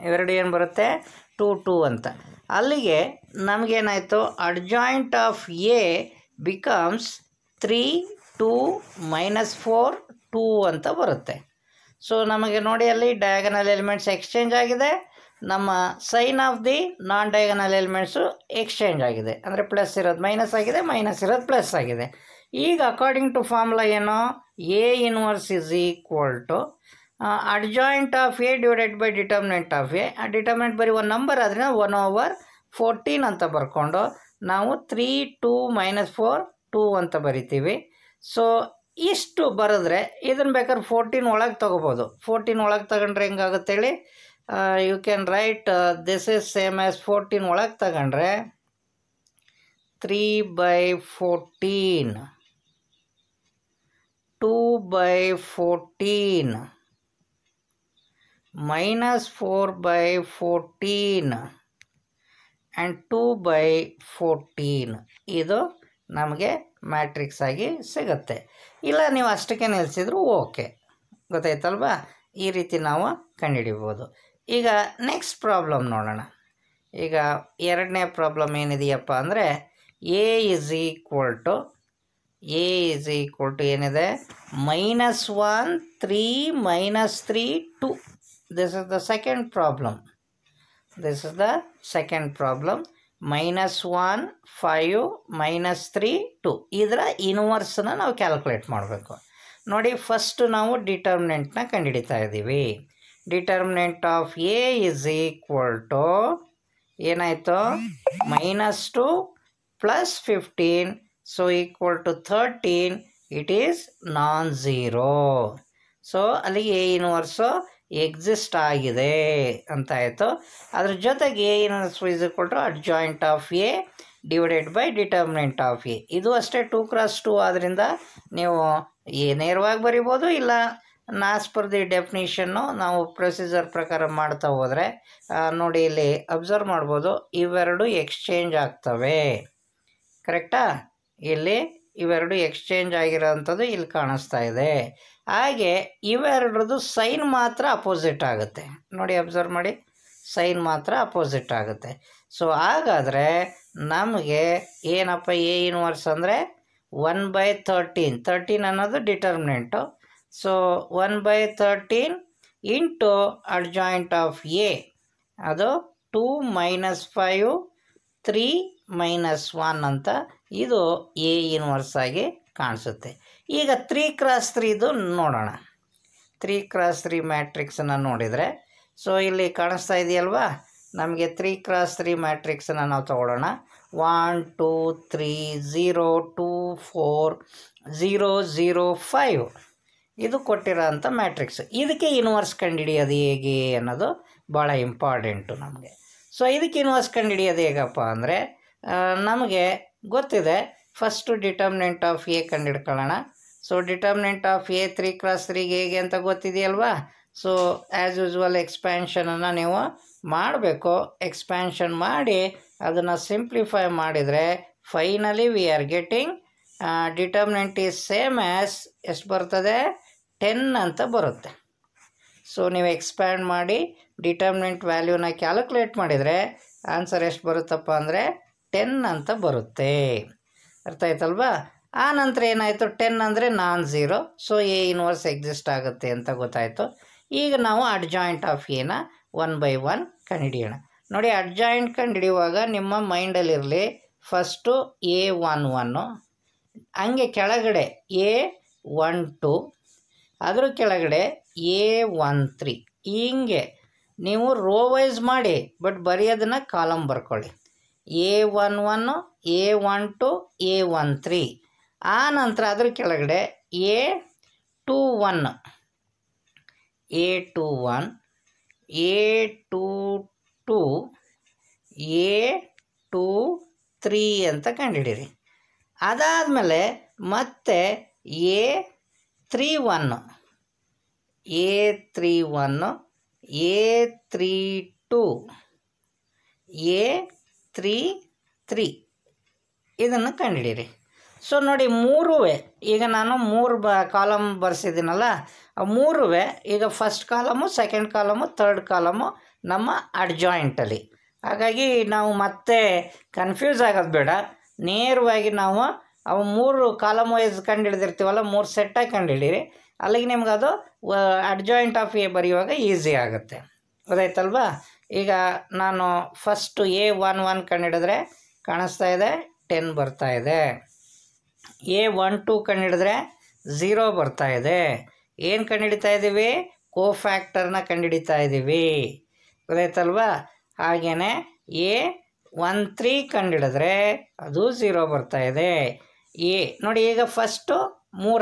ಇವೆರಡು ಏನು ಬರುತ್ತೆ ಟೂ ಟೂ ಅಂತ ಅಲ್ಲಿಗೆ ನಮಗೇನಾಯಿತು adjoint of A becomes three two minus four two ಅಂತ ಬರುತ್ತೆ ಸೊ ನಮಗೆ ನೋಡಿ ಅಲ್ಲಿ ಡಯಾಗನಲ್ ಎಲಿಮೆಂಟ್ಸ್ ಎಕ್ಸ್ಚೇಂಜ್ ಆಗಿದೆ ನಮ್ಮ sign of the non diagonal elements exchange ಆಗಿದೆ ಅಂದರೆ ಪ್ಲಸ್ ಇರೋದು ಮೈನಸ್ ಆಗಿದೆ ಮೈನಸ್ ಇರೋದು ಪ್ಲಸ್ ಆಗಿದೆ ಈಗ ಅಕಾರ್ಡಿಂಗ್ ಟು ಫಾರ್ಮುಲಾ ಏನೋ A inverse is equal to adjoint of A divided by determinant of A ಆ ಡಿಟರ್ಮಿನೆಂಟ್ ಬರೀ ಒಂದು ನಂಬರ್ ಆದ್ರೆ ಒನ್ ಓವರ್ ಫೋರ್ಟೀನ್ ಅಂತ ಬರ್ಕೊಂಡು ನಾವು three two minus four two ಅಂತ ಬರಿತೀವಿ ಸೊ ಇಷ್ಟು ಬರೆದ್ರೆ ಇದನ್ನು ಬೇಕಾದ್ರೆ ಫೋರ್ಟೀನ್ ಒಳಗೆ ತೊಗೋಬೋದು ಫೋರ್ಟೀನ್ ಒಳಗೆ ತಗೊಂಡ್ರೆ ಹೆಂಗಾಗುತ್ತೇಳಿ you can write this is same as fourteen ಒಳಗೆ ತಗೊಂಡ್ರೆ three by fourteen two by fourteen minus 4 by 14 and two by fourteen ಇದು ನಮಗೆ ಮ್ಯಾಟ್ರಿಕ್ಸ್ ಆಗಿ ಸಿಗುತ್ತೆ ಇಲ್ಲ ನೀವು ಅಷ್ಟಕ್ಕೆ ನಿಲ್ಲಿಸಿದ್ರು ಓಕೆ ಗೊತ್ತಾಯ್ತಲ್ವಾ ಈ ರೀತಿ ನಾವು ಕಂಡುಹಿಡಿಬೋದು ಈಗ ನೆಕ್ಸ್ಟ್ ಪ್ರಾಬ್ಲಮ್ ನೋಡೋಣ ಈಗ ಎರಡನೇ ಪ್ರಾಬ್ಲಮ್ ಏನಿದೆಯಪ್ಪ ಅಂದರೆ A is equal to A is equal to ಏನಿದೆ minus one three minus three two this is the second problem this is the second problem minus one five minus three two ಇದರ ಇನ್ವರ್ಸನ್ನ ನಾವು calculate ಮಾಡಬೇಕು ನೋಡಿ first ನಾವು ಕಂಡು ಹಿಡಿತಾ ಇದ್ದೀವಿ determinant of A is equal to ಏನಾಯಿತು minus two plus fifteen so equal to thirteen it is non zero so ಅಲ್ಲಿ ಎ ಇನ್ವರ್ಸು ಎಕ್ಸಿಸ್ಟ್ ಆಗಿದೆ ಅಂತ ಆಯಿತು ಅದ್ರ ಜೊತೆಗೆ ಏನು ಸ್ವೀಸ್ ಕೊಟ್ಟರು adjoint of A divided by determinant of A ಇದು ಅಷ್ಟೇ ಟೂ ಕ್ರಾಸ್ ಟೂ ಆದ್ರಿಂದ ನೀವು ಏ ನೇರವಾಗಿ ಬರಿಬೋದು ಇಲ್ಲ ನಾಸ್ಪರ್ ದಿ ಡೆಫಿನೇಷನ್ನು ನಾವು ಪ್ರೊಸೀಜರ್ ಪ್ರಕಾರ ಮಾಡ್ತಾ ಹೋದರೆ ನೋಡಿ ಇಲ್ಲಿ ಅಬ್ಸರ್ವ್ ಮಾಡ್ಬೋದು ಇವೆರಡು ಎಕ್ಸ್ಚೇಂಜ್ ಆಗ್ತವೆ ಕರೆಕ್ಟಾ ಇಲ್ಲಿ ಇವೆರಡು ಎಕ್ಸ್ಚೇಂಜ್ ಅಂಥದ್ದು ಇಲ್ಲಿ ಕಾಣಿಸ್ತಾ ಇದೆ ಹಾಗೆ ಇವೆರಡರದು ಸೈನ್ ಮಾತ್ರ ಅಪೋಸಿಟ್ ಆಗುತ್ತೆ ನೋಡಿ ಅಬ್ಸರ್ವ್ ಮಾಡಿ ಸೈನ್ ಮಾತ್ರ ಅಪೋಸಿಟ್ ಆಗುತ್ತೆ ಸೊ ಹಾಗಾದರೆ ನಮಗೆ ಏನಪ್ಪ ಎ ಇನ್ವರ್ಸ್ ಅಂದರೆ ಒನ್ ಬೈ ತರ್ಟೀನ್ ತರ್ಟೀನ್ ಅನ್ನೋದು determinant so one by thirteen into adjoint of A ಅದು two minus five three minus one ಅಂತ ಇದು ಎ ಇನ್ವರ್ಸ್ ಆಗಿ ಕಾಣಿಸುತ್ತೆ ಈಗ ತ್ರೀ ಕ್ರಾಸ್ ತ್ರೀದು ನೋಡೋಣ ತ್ರೀ ಕ್ರಾಸ್ ತ್ರೀ ಮ್ಯಾಟ್ರಿಕ್ಸನ್ನು ನೋಡಿದರೆ ಸೊ ಇಲ್ಲಿ ಕಾಣಿಸ್ತಾ ಇದೆಯಲ್ವಾ ನಮಗೆ ತ್ರೀ ಕ್ರಾಸ್ ತ್ರೀ ಮ್ಯಾಟ್ರಿಕ್ಸನ್ನು ನಾವು ತಗೊಳ್ಳೋಣ one two three zero two four zero zero five ಇದು ಕೊಟ್ಟಿರೋ ಅಂಥ ಮ್ಯಾಟ್ರಿಕ್ಸ್ ಇದಕ್ಕೆ ಇನ್ವರ್ಸ್ ಕಂಡುಹಿಡಿಯೋದು ಹೇಗೆ ಅನ್ನೋದು ಭಾಳ ಇಂಪಾರ್ಟೆಂಟು ನಮಗೆ ಸೊ ಇದಕ್ಕೆ ಇನ್ವರ್ಸ್ ಕಂಡುಹಿಡಿಯೋದು ಹೇಗಪ್ಪ ಅಂದರೆ ನಮಗೆ ಗೊತ್ತಿದೆ ಫಸ್ಟು ಡಿಟರ್ಮಿನೆಂಟ್ ಆಫ್ ಎ ಹಿಡ್ಕೊಳ್ಳೋಣ so determinant of A three cross ತ್ರೀಗೆ ಹೇಗೆ ಅಂತ ಗೊತ್ತಿದೆಯಲ್ವಾ ಸೊ ಆ್ಯಸ್ ಯೂಸ್ವಲ್ ಎಕ್ಸ್ಪ್ಯಾನ್ಷನನ್ನು ನೀವು ಮಾಡಬೇಕು ಎಕ್ಸ್ಪ್ಯಾನ್ಷನ್ ಮಾಡಿ ಅದನ್ನು ಸಿಂಪ್ಲಿಫೈ ಮಾಡಿದರೆ finally we are getting determinant is same as ಎಷ್ಟು ಬರ್ತದೆ ಟೆನ್ ಅಂತ ಬರುತ್ತೆ ಸೊ ನೀವು ಎಕ್ಸ್ಪ್ಯಾಂಡ್ ಮಾಡಿ ಡಿಟರ್ಮಿನೆಂಟ್ ವ್ಯಾಲ್ಯೂನ ಕ್ಯಾಲ್ಕುಲೇಟ್ ಮಾಡಿದರೆ ಆನ್ಸರ್ ಎಷ್ಟು ಬರುತ್ತಪ್ಪ ಅಂದರೆ ಟೆನ್ ಅಂತ ಬರುತ್ತೆ ಅರ್ಥ ಆಯ್ತಲ್ವಾ ಆ ನಂತರ ಏನಾಯಿತು ಟೆನ್ ಅಂದರೆ non zero so A inverse exist ಆಗುತ್ತೆ ಅಂತ ಗೊತ್ತಾಯಿತು ಈಗ ನಾವು ಅಡ್ಜಾಯಿಂಟ್ ಆಫ್ ಏನ ಒನ್ ಬೈ ಒನ್ ಕಂಡುಹಿಡಿಯೋಣ ನೋಡಿ ಅಡ್ಜಾಯಿಂಟ್ ಕಂಡುಹಿಡಿಯುವಾಗ ನಿಮ್ಮ ಮೈಂಡಲ್ಲಿರಲಿ ಫಸ್ಟು ಎ ಒನ್ ಒನ್ನು ಹಂಗೆ ಕೆಳಗಡೆ ಎ ಒನ್ ಟು ಅದ್ರ ಕೆಳಗಡೆ ಎ ಒನ್ ತ್ರೀ ಹೀಗೆ ನೀವು ರೋವೈಸ್ ಮಾಡಿ ಬಟ್ ಬರೆಯೋದನ್ನು ಕಾಲಮ್ ಬರ್ಕೊಳ್ಳಿ A one one A one two A one three ಆ ನಂತರ ಅದ್ರ ಕೆಳಗಡೆ A two one A two one A two two A two three ಅಂತ ಕಂಡುಹಿಡೀರಿ ಅದಾದಮೇಲೆ ಮತ್ತೆ A three one A three one A three two A three three ಇದನ್ನು ಕಂಡುಹಿಡೀರಿ ಸೊ ನೋಡಿ ಮೂರೂ ಈಗ ನಾನು ಮೂರು ಬ ಕಾಲಮ್ ಬರ್ಸಿದ್ದೀನಲ್ಲ ಮೂರೂ ಈಗ first column second column third column ನಮ್ಮ ಅಡ್ಜಾಯಿಂಟಲ್ಲಿ ಹಾಗಾಗಿ ನಾವು ಮತ್ತೆ ಕನ್ಫ್ಯೂಸ್ ಆಗೋದು ಬೇಡ ನೇರವಾಗಿ ನಾವು ಅವು ಮೂರು ಕಾಲಮ್ ವೈಸ್ ಕಂಡು ಹಿಡಿದಿರ್ತೀವಲ್ಲ ಮೂರು ಸೆಟ್ಟಾಗಿ ಕಂಡು ಹಿಡೀರಿ ಅಲ್ಲಿಗೆ ನಿಮ್ಗೆ ಅದು ಅಡ್ಜಾಯಿಂಟ್ ಆಫ್ ಎ ಬರೆಯುವಾಗ ಈಸಿ ಆಗುತ್ತೆ ಗೊತ್ತಾಯ್ತಲ್ವಾ ಈಗ ನಾನು ಫಸ್ಟು ಎ ಒನ್ ಒನ್ ಹಿಡಿದ್ರೆ ಕಾಣಿಸ್ತಾ ಇದೆ ಟೆನ್ ಬರ್ತಾ ಇದೆ ಎ ಒನ್ ಟೂ ಹಿಡಿದ್ರೆ ಝೀರೋ ಬರ್ತಾ ಇದೆ ಏನು ಕಂಡುಹಿಡಿತಾ ಇದ್ದೀವಿ ಕೋ ಫ್ಯಾಕ್ಟರ್ನ ಕಂಡುಹಿಡಿತಾ ಇದ್ದೀವಿ ಗೊತ್ತಾಯ್ತಲ್ವಾ ಹಾಗೆಯೇ ಎ ಒನ್ ತ್ರೀ ಹಿಡಿದ್ರೆ ಅದು ಝೀರೋ ಬರ್ತಾ ಇದೆ ಎ ನೋಡಿ ಈಗ ಫಸ್ಟು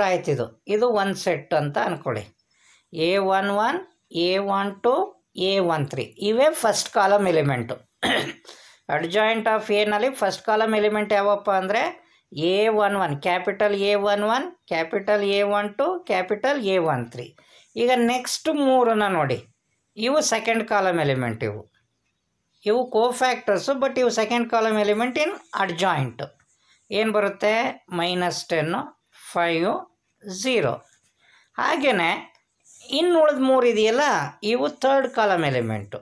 ಆಯ್ತಿದು ಇದು ಒನ್ ಸೆಟ್ ಅಂತ ಅಂದ್ಕೊಳ್ಳಿ A one one A one two A one three ಇವೇ first column element adjoint of ಎನಲ್ಲಿ ಫಸ್ಟ್ ಕಾಲಮ್ ಎಲಿಮೆಂಟ್ ಯಾವಪ್ಪ ಅಂದರೆ A one one capital A one one capital A one two capital A one three ಈಗ next ಮೂರನ್ನ ನೋಡಿ ಇವು second column element ಇವು ಇವು ಫ್ಯಾಕ್ಟರ್ಸು ಬಟ್ ಇವು second column element in adjoint ಏನು ಬರುತ್ತೆ ಮೈನಸ್ ಟೆನ್ನು ಫೈವ್ ಝೀರೋ ಹಾಗೆಯೇ ಇನ್ನು ಉಳಿದ ಮೂರು ಇದೆಯಲ್ಲ ಇವು ಥರ್ಡ್ ಕಾಲಮ್ ಎಲಿಮೆಂಟು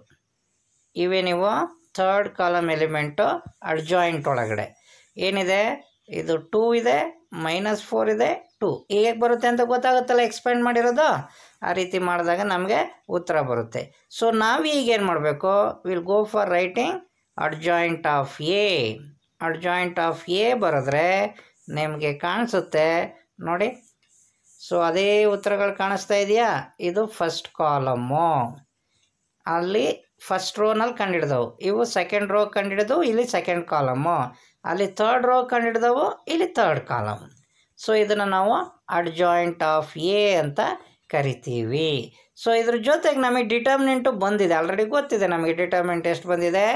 ಇವೇನಿವು ಥರ್ಡ್ ಕಾಲಮ್ ಎಲಿಮೆಂಟು ಅಡ್ಜಾಯಿಂಟ್ ಒಳಗಡೆ ಏನಿದೆ ಇದು ಟೂ ಇದೆ ಮೈನಸ್ ಫೋರ್ ಇದೆ ಟೂ ಹೇಗೆ ಬರುತ್ತೆ ಅಂತ ಗೊತ್ತಾಗುತ್ತಲ್ಲ ಎಕ್ಸ್ಪ್ಲೈನ್ ಮಾಡಿರೋದು ಆ ರೀತಿ ಮಾಡಿದಾಗ ನಮಗೆ ಉತ್ತರ ಬರುತ್ತೆ ಸೊ ನಾವು ಏನು ಮಾಡಬೇಕು will go for writing adjoint of A adjoint of A ಬರೆದ್ರೆ ನಿಮಗೆ ಕಾಣಿಸುತ್ತೆ ನೋಡಿ ಸೊ ಅದೇ ಉತ್ತರಗಳು ಕಾಣಿಸ್ತಾ ಇದೆಯಾ ಇದು ಫಸ್ಟ್ ಕಾಲಮ್ಮು ಅಲ್ಲಿ ಫಸ್ಟ್ ರೋನಲ್ಲಿ ಕಂಡಿಡ್ದವು ಇವು ಸೆಕೆಂಡ್ ರೋ ಕಂಡಿಡ್ದವು ಇಲ್ಲಿ ಸೆಕೆಂಡ್ ಕಾಲಮ್ಮು ಅಲ್ಲಿ ಥರ್ಡ್ ರೋ ಕಂಡಿಡ್ದವು ಇಲ್ಲಿ ಥರ್ಡ್ ಕಾಲಮ್ ಸೊ ಇದನ್ನು ನಾವು ಅಡ್ಜಾಯಿಂಟ್ ಆಫ್ ಎ ಅಂತ ಕರಿತೀವಿ ಸೊ ಇದ್ರ ಜೊತೆಗೆ ನಮಗೆ ಡಿಟರ್ಮಿನೆಂಟು ಬಂದಿದೆ ಆಲ್ರೆಡಿ ಗೊತ್ತಿದೆ ನಮಗೆ ಡಿಟರ್ಮಿನೆಂಟ್ ಎಷ್ಟು ಬಂದಿದೆ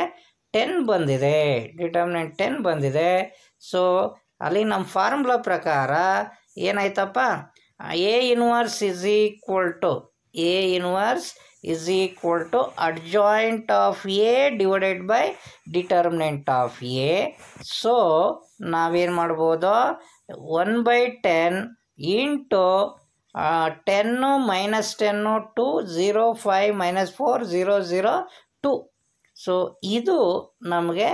ಟೆನ್ ಬಂದಿದೆ ಡಿಟರ್ಮಿನೆಂಟ್ ಟೆನ್ ಬಂದಿದೆ ಸೊ ಅಲ್ಲಿ ನಮ್ಮ ಫಾರ್ಮುಲಾ ಪ್ರಕಾರ ಏನಾಯ್ತಪ್ಪ A inverse is equal to A inverse is equal to adjoint of A divided by determinant of A so ನಾವೇನು ಮಾಡ್ಬೋದು one by ten into ten minus ten two zero five minus four zero zero two so ಇದು ನಮಗೆ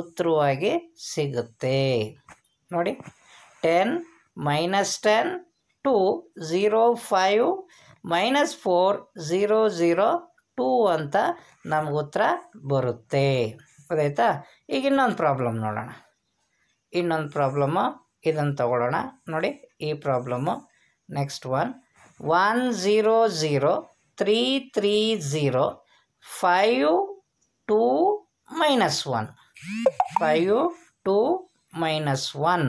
ಉತ್ತರವಾಗಿ ಸಿಗುತ್ತೆ ನೋಡಿ ten minus ten two zero five minus four zero zero two ಅಂತ ನಮ್ಗೆ ಉತ್ತರ ಬರುತ್ತೆ ಗೊತ್ತಾಯ್ತಾ ಈಗ ಇನ್ನೊಂದು ಪ್ರಾಬ್ಲಮ್ ನೋಡೋಣ ಇನ್ನೊಂದು ಪ್ರಾಬ್ಲಮ್ಮು ಇದನ್ನು ತಗೊಳ್ಳೋಣ ನೋಡಿ ಈ problem next one one zero zero three three zero five two minus one five two minus one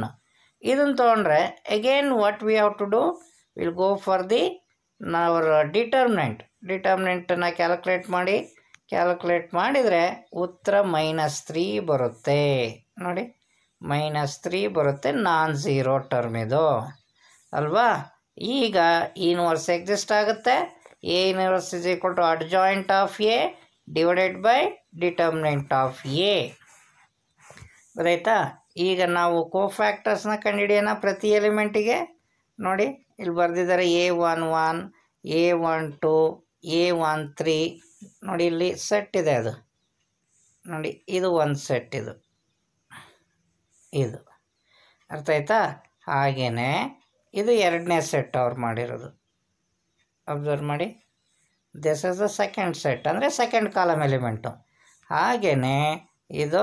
ಇದನ್ನು ತೊಗೊಂಡ್ರೆ again what we have to do will go for the ನಾವರ್ ಡಿಟರ್ಮಿನೆಂಟ್ ಡಿಟರ್ಮಿನೆಂಟನ್ನು ಕ್ಯಾಲ್ಕುಲೇಟ್ ಮಾಡಿ ಕ್ಯಾಲ್ಕುಲೇಟ್ ಮಾಡಿದರೆ ಉತ್ತರ ಮೈನಸ್ ತ್ರೀ ಬರುತ್ತೆ ನೋಡಿ minus three ಬರುತ್ತೆ ನಾನ್ ಝೀರೋ ಟರ್ಮ್ ಇದು ಅಲ್ವಾ ಈಗ ಯೂನಿವರ್ಸ್ ಎಕ್ಸಿಸ್ಟ್ ಆಗುತ್ತೆ A inverse is equal to adjoint of A divided by determinant of A ಗೊತ್ತಾಯ್ತಾ ಈಗ ನಾವು ಕೋಫ್ಯಾಕ್ಟರ್ಸ್ನ ಕಂಡುಹಿಡಿಯೋಣ ಪ್ರತಿ ಎಲಿಮೆಂಟಿಗೆ ನೋಡಿ ಇಲ್ಲಿ ಬರೆದಿದ್ದಾರೆ A one one A one two A one three ನೋಡಿ ಇಲ್ಲಿ ಸೆಟ್ ಇದೆ ಅದು ನೋಡಿ ಇದು ಒಂದು ಸೆಟ್ ಇದು ಇದು ಅರ್ಥ ಆಯ್ತಾ ಹಾಗೆಯೇ ಇದು ಎರಡನೇ ಸೆಟ್ ಅವ್ರು ಮಾಡಿರೋದು ಅಬ್ಸರ್ವ್ ಮಾಡಿ this is the second set ಅಂದರೆ ಸೆಕೆಂಡ್ ಕಾಲಮ್ ಎಲಿಮೆಂಟು ಹಾಗೆಯೇ ಇದು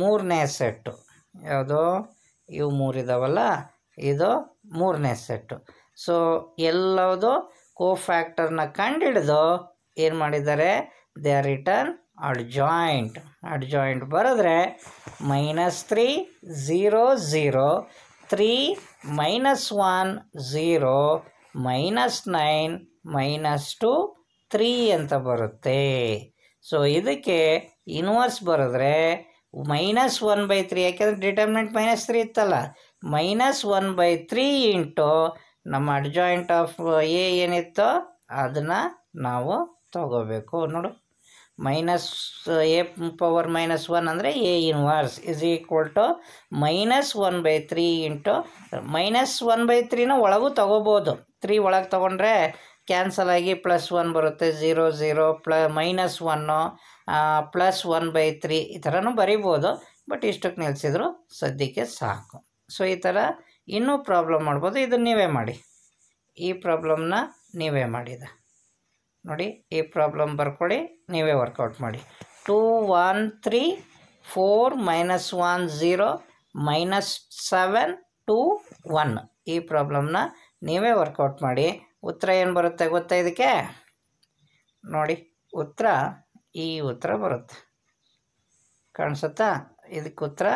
ಮೂರನೇ ಸೆಟ್ಟು ಯಾವುದೋ ಇವು ಮೂರಿದಾವಲ್ಲ ಇದು ಮೂರನೇ ಸೆಟ್ಟು ಸೊ ಫ್ಯಾಕ್ಟರ್ನ ಕಂಡು ಹಿಡಿದು ಏನು ಮಾಡಿದ್ದಾರೆ they are written adjoint adjoint ಬರೆದ್ರೆ minus three zero zero three minus one zero minus nine minus two three ಅಂತ ಬರುತ್ತೆ ಸೊ ಇದಕ್ಕೆ ಇನ್ವರ್ಸ್ ಬರೆದ್ರೆ ಮೈನಸ್ ಒನ್ ಬೈ ತ್ರೀ ಯಾಕೆಂದರೆ ಡಿಟರ್ಮಿನೆಂಟ್ ಮೈನಸ್ ತ್ರೀ ಇತ್ತಲ್ಲ minus one by three into ನಮ್ಮ adjoint of A ಏನಿತ್ತೋ ಅದನ್ನು ನಾವು ತಗೋಬೇಕು ನೋಡು minus A power minus one ಅಂದರೆ A in inverse is equal to minus one by three into minus one by ತ್ರೀನ ಒಳಗೂ ತೊಗೋಬೋದು ತ್ರೀ ಒಳಗೆ ತೊಗೊಂಡ್ರೆ ಕ್ಯಾನ್ಸಲ್ ಆಗಿ ಪ್ಲಸ್ ಒನ್ ಬರುತ್ತೆ zero zero plus minus one plus one by three ಈ ಥರನೂ ಬರಿಬೋದು ಬಟ್ ಇಷ್ಟಕ್ಕೆ ನಿಲ್ಲಿಸಿದ್ರು ಸದ್ಯಕ್ಕೆ ಸಾಕು ಸೊ ಈ ಥರ ಇನ್ನೂ ಪ್ರಾಬ್ಲಮ್ ಮಾಡ್ಬೋದು ಇದನ್ನು ನೀವೇ ಮಾಡಿ ಈ ಪ್ರಾಬ್ಲಮ್ನ ನೀವೇ ಮಾಡಿದ ನೋಡಿ ಈ ಪ್ರಾಬ್ಲಮ್ ಬರ್ಕೊಳ್ಳಿ ನೀವೇ ವರ್ಕೌಟ್ ಮಾಡಿ two one three four minus one zero minus seven two one ಈ ಪ್ರಾಬ್ಲಮ್ನ ನೀವೇ ವರ್ಕೌಟ್ ಮಾಡಿ ಉತ್ತರ ಏನು ಬರುತ್ತೆ ಗೊತ್ತಾ ಇದಕ್ಕೆ ನೋಡಿ ಉತ್ತರ ಈ ಉತ್ತರ ಬರುತ್ತೆ ಕಾಣಿಸುತ್ತಾ ಇದಕ್ಕೆ ಉತ್ತರ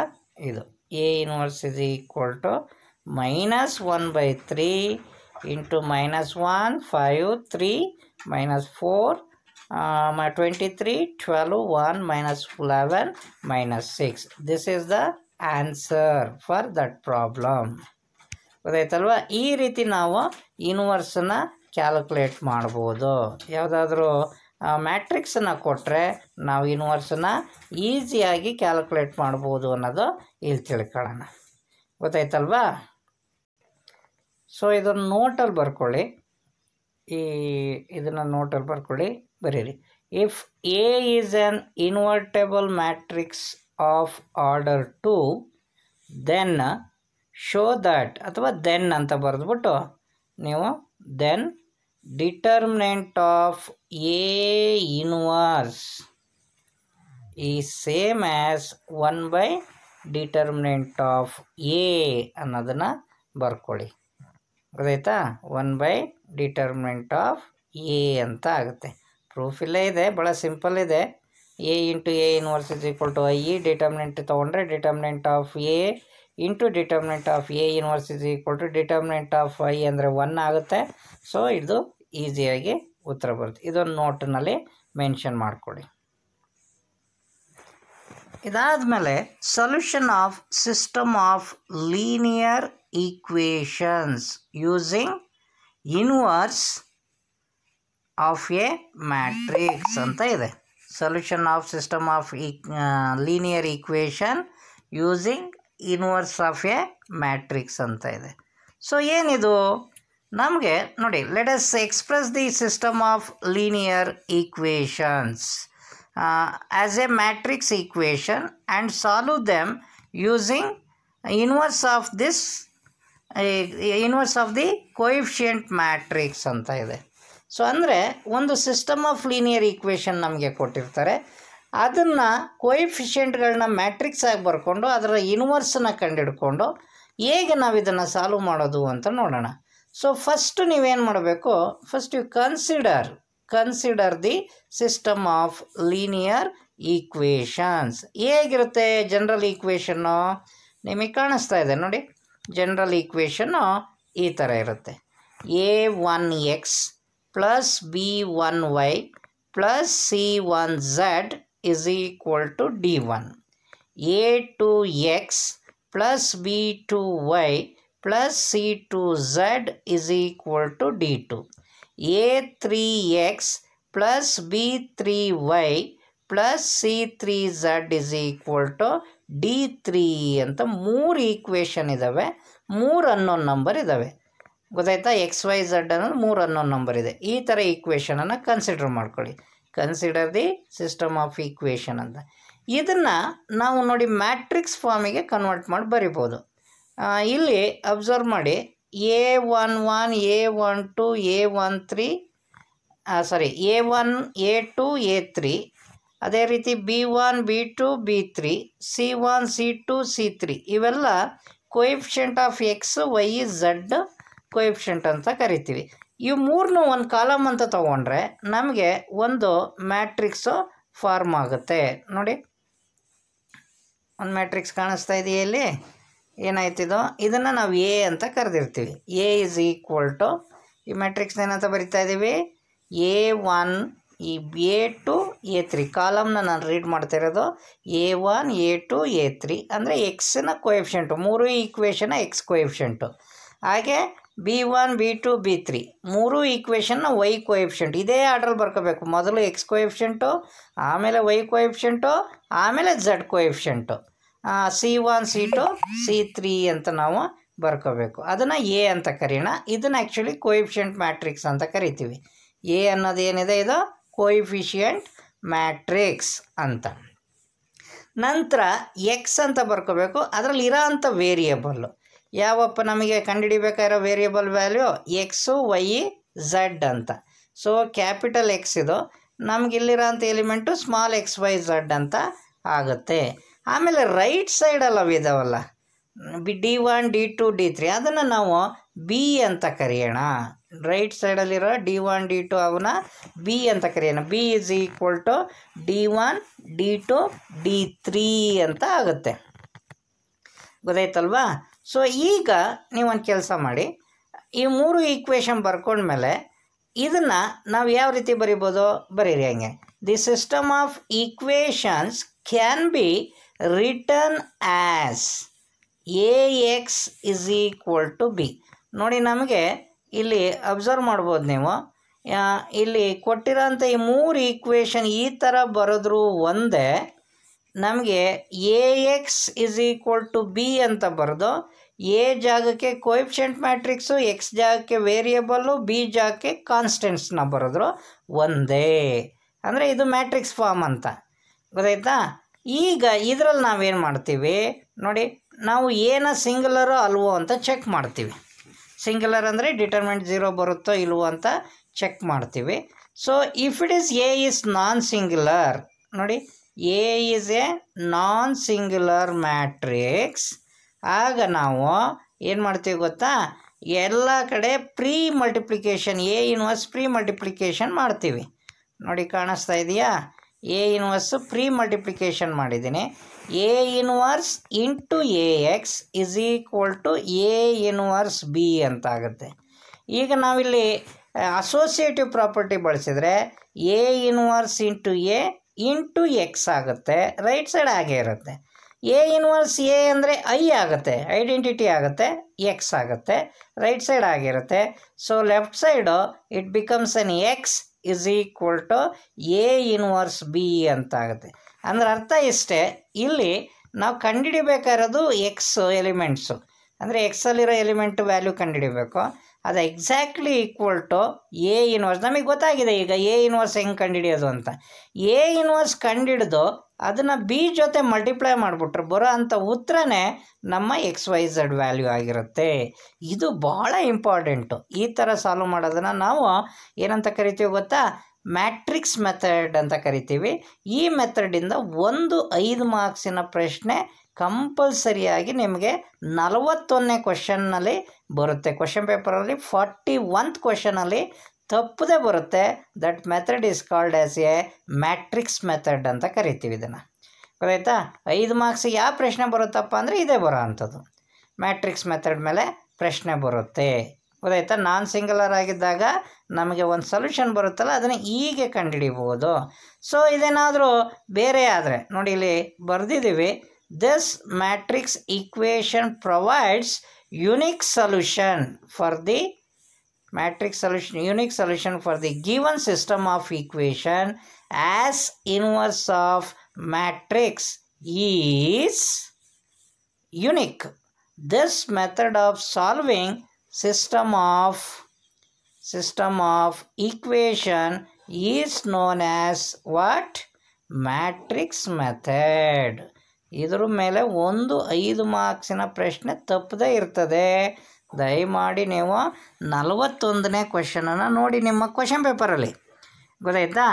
ಇದು A inverse is equal to minus one by three into minus one five three minus four twenty three twelve one minus eleven minus six this is the answer for that problem ಗೊತ್ತಾಯ್ತಲ್ವ ಈ ರೀತಿ ನಾವು ಇನ್ವರ್ಸನ್ನ calculate ಮಾಡ್ಬೋದು ಯಾವುದಾದ್ರೂ ಮ್ಯಾಟ್ರಿಕ್ಸನ್ನು ಕೊಟ್ಟರೆ ನಾವು ಇನ್ವರ್ಸನ್ನು ಈಸಿಯಾಗಿ calculate ಮಾಡ್ಬೋದು ಅನ್ನೋದು ಇಲ್ಲಿ ತಿಳ್ಕೊಳ್ಳೋಣ ಗೊತ್ತಾಯ್ತಲ್ವಾ ಸೊ ಇದನ್ನು ನೋಟಲ್ಲಿ ಬರ್ಕೊಳ್ಳಿ ಈ ಇದನ್ನು ನೋಟಲ್ಲಿ ಬರ್ಕೊಳ್ಳಿ ಬರೀರಿ if A is an invertible matrix of order two then show that ಅಥವಾ ದೆನ್ ಅಂತ ಬರೆದ್ಬಿಟ್ಟು ನೀವು then determinant of A inverse is same as 1 by determinant of A ಅನ್ನೋದನ್ನು ಬರ್ಕೊಳ್ಳಿ ಗೊತ್ತಾಯ್ತಾ one by determinant of A ಅಂತ ಆಗುತ್ತೆ ಪ್ರೂಫ್ ಇಲ್ಲೇ ಇದೆ ಭಾಳ ಸಿಂಪಲ್ ಇದೆ A into A inverse is I ಇ ಡಿಟರ್ಮಿನೆಂಟ್ ತೊಗೊಂಡ್ರೆ determinant of A into determinant of A inverse is equal to determinant of I ಅಂದರೆ ಒನ್ ಆಗುತ್ತೆ ಸೊ ಇದು ಈಸಿಯಾಗಿ ಉತ್ತರ ಬರುತ್ತೆ ಇದೊಂದು ನೋಟ್ನಲ್ಲಿ ಮೆನ್ಷನ್ ಮಾಡಿಕೊಡಿ ಮೇಲೆ solution of system of linear equations using inverse of a matrix ಅಂತ ಇದೆ ಸೊಲ್ಯೂಷನ್ ಆಫ್ ಸಿಸ್ಟಮ್ ಆಫ್ ಈಕ್ linear equation using inverse of a matrix ಅಂತ ಇದೆ ಸೊ ಏನಿದು ನಮಗೆ ನೋಡಿ let us express the system of linear equations as a matrix equation and solve them using inverse of this inverse of the coefficient matrix ಅಂತ ಇದೆ so ಅಂದರೆ ಒಂದು system of linear equation ನಮಗೆ ಕೊಟ್ಟಿರ್ತಾರೆ ಅದನ್ನು ಕೋಯಿಫಿಷಿಯೆಂಟ್ಗಳನ್ನ ಮ್ಯಾಟ್ರಿಕ್ಸ್ ಆಗಿ ಬರ್ಕೊಂಡು ಅದರ ಇನ್ವರ್ಸನ್ನು ಕಂಡುಹಿಡ್ಕೊಂಡು ಹೇಗೆ ನಾವು ಇದನ್ನು ಸಾಲ್ವ್ ಮಾಡೋದು ಅಂತ ನೋಡೋಣ ಸೊ ಫಸ್ಟ್ ನೀವೇನು ಮಾಡಬೇಕು first you consider consider the system of linear equations ಹೇಗಿರುತ್ತೆ ಜನರಲ್ ಈಕ್ವೇಷನ್ನು ನಿಮಗೆ ಕಾಣಿಸ್ತಾ ಇದೆ ನೋಡಿ ಜನರಲ್ ಈಕ್ವೇಷನ್ನು ಈ ಥರ ಇರುತ್ತೆ a one x plus b one y plus c one z is equal to d one A two x plus b two y plus c z is is to d two A three x plus c three z is equal to d three ಅಂತ ಮೂರು equation ಇದ್ದಾವೆ ಮೂರು ಅನ್ನೋ number ಇದ್ದಾವೆ ಗೊತ್ತಾಯ್ತಾ X y Z ಅನ್ನೋದು ಮೂರು ಅನ್ನೋ ನಂಬರ್ ಇದೆ ಈ ಥರ ಈಕ್ವೇಷನನ್ನು ಕನ್ಸಿಡರ್ ಮಾಡ್ಕೊಳ್ಳಿ consider the system of equation ಅಂತ ಇದನ್ನು ನಾವು ನೋಡಿ ಮ್ಯಾಟ್ರಿಕ್ಸ್ ಫಾರ್ಮಿಗೆ ಕನ್ವರ್ಟ್ ಮಾಡಿ ಬರಿಬೋದು ಇಲ್ಲಿ ಅಬ್ಸರ್ವ್ ಮಾಡಿ a one one A one two A one three sorry a one A two A three ಅದೇ ರೀತಿ b one b two b three c one c two c three ಇವೆಲ್ಲ coefficient of x y z coefficient ಅಂತ ಕರಿತೀವಿ ಇವು ಮೂರನ್ನೂ ಒಂದು column ಅಂತ ತೊಗೊಂಡ್ರೆ ನಮಗೆ ಒಂದು ಮ್ಯಾಟ್ರಿಕ್ಸು ಫಾರ್ಮ್ ಆಗುತ್ತೆ ನೋಡಿ ಒಂದು ಮ್ಯಾಟ್ರಿಕ್ಸ್ ಕಾಣಿಸ್ತಾ ಇದೆಯಾ ಇಲ್ಲಿ ಏನಾಯ್ತಿದೋ ಇದನ್ನು ನಾವು ಎ ಅಂತ ಕರೆದಿರ್ತೀವಿ ಎ ಇಸ್ ಈಕ್ವಲ್ ಟು ಈ ಮ್ಯಾಟ್ರಿಕ್ಸ್ ಏನಂತ ಬರಿತಾ ಇದ್ದೀವಿ ಎ ಒನ್ ಈ ಎ ಟು ಎ ತ್ರೀ ಕಾಲಮ್ನ ನಾನು ರೀಡ್ ಮಾಡ್ತಾ ಇರೋದು a one A two A three ಅಂದರೆ ಎಕ್ಸ್ನ ಕೊಯೆಫಿಷೆಂಟು ಮೂರು ಈಕ್ವೇಷನ್ನ ಎಕ್ಸ್ ಕೊಯೆಫಿಷೆಂಟು ಹಾಗೆ b one b two b three ಮೂರು ಈಕ್ವೇಷನ್ನ ವೈ ಕೊಯೆಫಿಷೆಂಟ್ ಇದೇ ಆರ್ಡ್ರಲ್ಲಿ ಬರ್ಕೋಬೇಕು ಮೊದಲು ಎಕ್ಸ್ ಕೊಯೆಫಿಷೆಂಟು ಆಮೇಲೆ ವೈ ಕೊಯೆಫಿಷೆಂಟು ಆಮೇಲೆ z coefficient c one c two c three ಅಂತ ನಾವು ಬರ್ಕೋಬೇಕು ಅದನ್ನು ಎ ಅಂತ ಕರೀಣ ಇದನ್ನು ಆ್ಯಕ್ಚುಲಿ ಕೋಯಿಫಿಷಿಯಂಟ್ ಮ್ಯಾಟ್ರಿಕ್ಸ್ ಅಂತ ಕರಿತೀವಿ ಎ ಅನ್ನೋದೇನಿದೆ ಇದು ಕೋಯಿಫಿಷಿಯಂಟ್ ಮ್ಯಾಟ್ರಿಕ್ಸ್ ಅಂತ ನಂತರ ಎಕ್ಸ್ ಅಂತ ಬರ್ಕೋಬೇಕು ಅದರಲ್ಲಿ ಇರೋ ಅಂಥ ವೇರಿಯಬಲ್ಲು ಯಾವಪ್ಪ ನಮಗೆ ಕಂಡುಹಿಡಿಬೇಕಾಗಿರೋ variable value x y z ಅಂತ ಸೊ ಕ್ಯಾಪಿಟಲ್ ಎಕ್ಸ್ ಇದು ನಮಗಿಲ್ಲಿರೋ ಅಂಥ element small x y z ಅಂತ ಆಗುತ್ತೆ ಆಮೇಲೆ ರೈಟ್ ಸೈಡ್ ಇದಾವಲ್ಲ B d one d two d three ಅದನ್ನು ನಾವು ಬಿ ಅಂತ ಕರೆಯೋಣ ರೈಟ್ ಸೈಡಲ್ಲಿರೋ ಡಿ ಒನ್ ಡಿ ಟು ಅವನ್ನ ಬಿ ಅಂತ ಕರೆಯೋಣ B is equal to d one d two d three ಅಂತ ಆಗುತ್ತೆ ಗೊತ್ತಾಯ್ತಲ್ವಾ ಸೊ ಈಗ ನೀವೊಂದು ಕೆಲಸ ಮಾಡಿ ಈ ಮೂರು ಈಕ್ವೇಷನ್ ಬರ್ಕೊಂಡ್ಮೇಲೆ ಇದನ್ನು ನಾವು ಯಾವ ರೀತಿ ಬರಿಬೋದು ಬರೀರಿ ಹಂಗೆ the system of equations can be written as A X is equal to B ನೋಡಿ ನಮಗೆ ಇಲ್ಲಿ ಅಬ್ಸರ್ವ್ ಮಾಡ್ಬೋದು ನೀವು ಇಲ್ಲಿ ಕೊಟ್ಟಿರೋಂಥ ಈ ಮೂರು ಈಕ್ವೇಷನ್ ಈ ಥರ ಬರೆದ್ರೂ ಒಂದೇ ನಮಗೆ A X is equal to B ಅಂತ ಬರೆದು ಎ ಜಾಗಕ್ಕೆ ಕೋಯಿಪ್ಷೆಂಟ್ ಮ್ಯಾಟ್ರಿಕ್ಸು ಎಕ್ಸ್ ಜಾಗಕ್ಕೆ ವೇರಿಯಬಲ್ಲು ಬಿ ಜಾಗಕ್ಕೆ ಕಾನ್ಸ್ಟೆಂಟ್ಸ್ನ ಬರೆದ್ರು ಒಂದೇ ಅಂದರೆ ಇದು ಮ್ಯಾಟ್ರಿಕ್ಸ್ ಫಾರ್ಮ್ ಅಂತ ಗೊತ್ತಾಯ್ತಾ ಈಗ ಇದರಲ್ಲಿ ನಾವೇನು ಮಾಡ್ತೀವಿ ನೋಡಿ ನಾವು ಏನು ಸಿಂಗ್ಯುಲರೋ ಅಲ್ವೋ ಅಂತ ಚೆಕ್ ಮಾಡ್ತೀವಿ ಸಿಂಗುಲರ್ ಅಂದರೆ ಡಿಟರ್ಮೆಂಟ್ ಜೀರೋ ಬರುತ್ತೋ ಇಲ್ವೋ ಅಂತ ಚೆಕ್ ಮಾಡ್ತೀವಿ so if it is A is non singular ನೋಡಿ A is a non singular matrix ಆಗ ನಾವು ಏನು ಮಾಡ್ತೀವಿ ಗೊತ್ತಾ ಎಲ್ಲ ಕಡೆ pre multiplication A inverse pre multiplication ಮಾಡ್ತೀವಿ ನೋಡಿ ಕಾಣಿಸ್ತಾ ಇದೆಯಾ ಎ ಇನ್ವರ್ಸ್ ಪ್ರೀ ಮಲ್ಟಿಪ್ಲಿಕೇಶನ್ ಮಾಡಿದ್ದೀನಿ A inverse into A X is equal to A inverse B ಅಂತಾಗುತ್ತೆ ಈಗ ನಾವಿಲ್ಲಿ ಅಸೋಸಿಯೇಟಿವ್ ಪ್ರಾಪರ್ಟಿ ಬಳಸಿದರೆ A inverse into A into X ಆಗುತ್ತೆ ರೈಟ್ ಸೈಡ್ ಹಾಗೆ ಇರುತ್ತೆ ಎ ಇನ್ವರ್ಸ್ ಎ ಅಂದರೆ ಐ ಆಗುತ್ತೆ ಐಡೆಂಟಿಟಿ ಆಗುತ್ತೆ ಎಕ್ಸ್ ಆಗುತ್ತೆ ರೈಟ್ ಸೈಡ್ ಆಗಿರುತ್ತೆ so left side it becomes an X is equal to A inverse B ಅಂತ ಆಗುತ್ತೆ ಅಂದ್ರೆ ಅರ್ಥ ಇಷ್ಟೇ ಇಲ್ಲಿ ನಾವು ಕಂಡುಹಿಡಿಬೇಕಾಗಿರೋದು ಎಕ್ಸ್ ಎಲಿಮೆಂಟ್ಸು ಅಂದರೆ ಎಕ್ಸಲ್ಲಿರೋ ಎಲಿಮೆಂಟ್ ವ್ಯಾಲ್ಯೂ ಕಂಡುಹಿಡಿಬೇಕು ಅದು exactly equal to A inverse ನಮಗೆ ಗೊತ್ತಾಗಿದೆ ಈಗ ಎ ಇನ್ವರ್ಸ್ ಹೆಂಗೆ ಕಂಡುಹಿಡಿಯೋದು ಅಂತ ಎ ಇನ್ವರ್ಸ್ ಕಂಡುಹಿಡ್ದು ಅದನ್ನು ಬಿ ಜೊತೆ ಮಲ್ಟಿಪ್ಲೈ ಮಾಡಿಬಿಟ್ರೆ ಬರೋ ಅಂಥ ಉತ್ತರನೇ ನಮ್ಮ ಎಕ್ಸ್ ವೈ ಝಡ್ ವ್ಯಾಲ್ಯೂ ಆಗಿರುತ್ತೆ ಇದು ಭಾಳ ಇಂಪಾರ್ಟೆಂಟು ಈ ಥರ ಸಾಲ್ವ್ ಮಾಡೋದನ್ನು ನಾವು ಏನಂತ ಕರಿತೀವಿ ಗೊತ್ತಾ ಮ್ಯಾಟ್ರಿಕ್ಸ್ ಮೆಥಡ್ ಅಂತ ಕರಿತೀವಿ ಈ ಮೆಥಡಿಂದ ಒಂದು ಐದು ಮಾರ್ಕ್ಸಿನ ಪ್ರಶ್ನೆ ಕಂಪಲ್ಸರಿಯಾಗಿ ನಿಮಗೆ ನಲವತ್ತೊಂದನೇ ಕ್ವಶನ್ನಲ್ಲಿ ಬರುತ್ತೆ ಕ್ವಶನ್ ಪೇಪರಲ್ಲಿ ಫಾರ್ಟಿ ಒಂತ್ ಕ್ವಶನಲ್ಲಿ ತಪ್ಪದೇ ಬರುತ್ತೆ that method is called as a matrix method ಅಂತ ಕರಿತೀವಿ ಇದನ್ನು ಗೊತ್ತಾಯ್ತಾ ಐದು ಮಾರ್ಕ್ಸಿಗೆ ಯಾವ ಪ್ರಶ್ನೆ ಬರುತ್ತಪ್ಪ ಅಂದರೆ ಇದೇ ಬರೋ ಅಂಥದ್ದು ಮ್ಯಾಟ್ರಿಕ್ಸ್ ಮೆಥಡ್ ಮೇಲೆ ಪ್ರಶ್ನೆ ಬರುತ್ತೆ ಗೊತ್ತಾಯ್ತಾ ನಾನ್ ಸಿಂಗುಲರ್ ಆಗಿದ್ದಾಗ ನಮಗೆ ಒಂದು ಸೊಲ್ಯೂಷನ್ ಬರುತ್ತಲ್ಲ ಅದನ್ನು ಹೀಗೆ ಕಂಡುಹಿಡಿಬೋದು ಸೊ ಇದೇನಾದರೂ ಬೇರೆ ಆದರೆ ನೋಡಿ ಇಲ್ಲಿ ಬರೆದಿದ್ದೀವಿ This matrix equation provides unique solution for the matrix solution, unique solution for the given system of equation as inverse of matrix is unique. This method of solving system of system of equation is known as what? Matrix method. ಇದ್ರ ಮೇಲೆ ಒಂದು ಐದು ಮಾರ್ಕ್ಸಿನ ಪ್ರಶ್ನೆ ತಪ್ಪದೇ ಇರ್ತದೆ ದಯಮಾಡಿ ನೀವು ನಲವತ್ತೊಂದನೇ ಕ್ವಶನನ್ನು ನೋಡಿ ನಿಮ್ಮ ಕ್ವಶನ್ ಪೇಪರಲ್ಲಿ ಗೊತ್ತಾಯ್ತಾ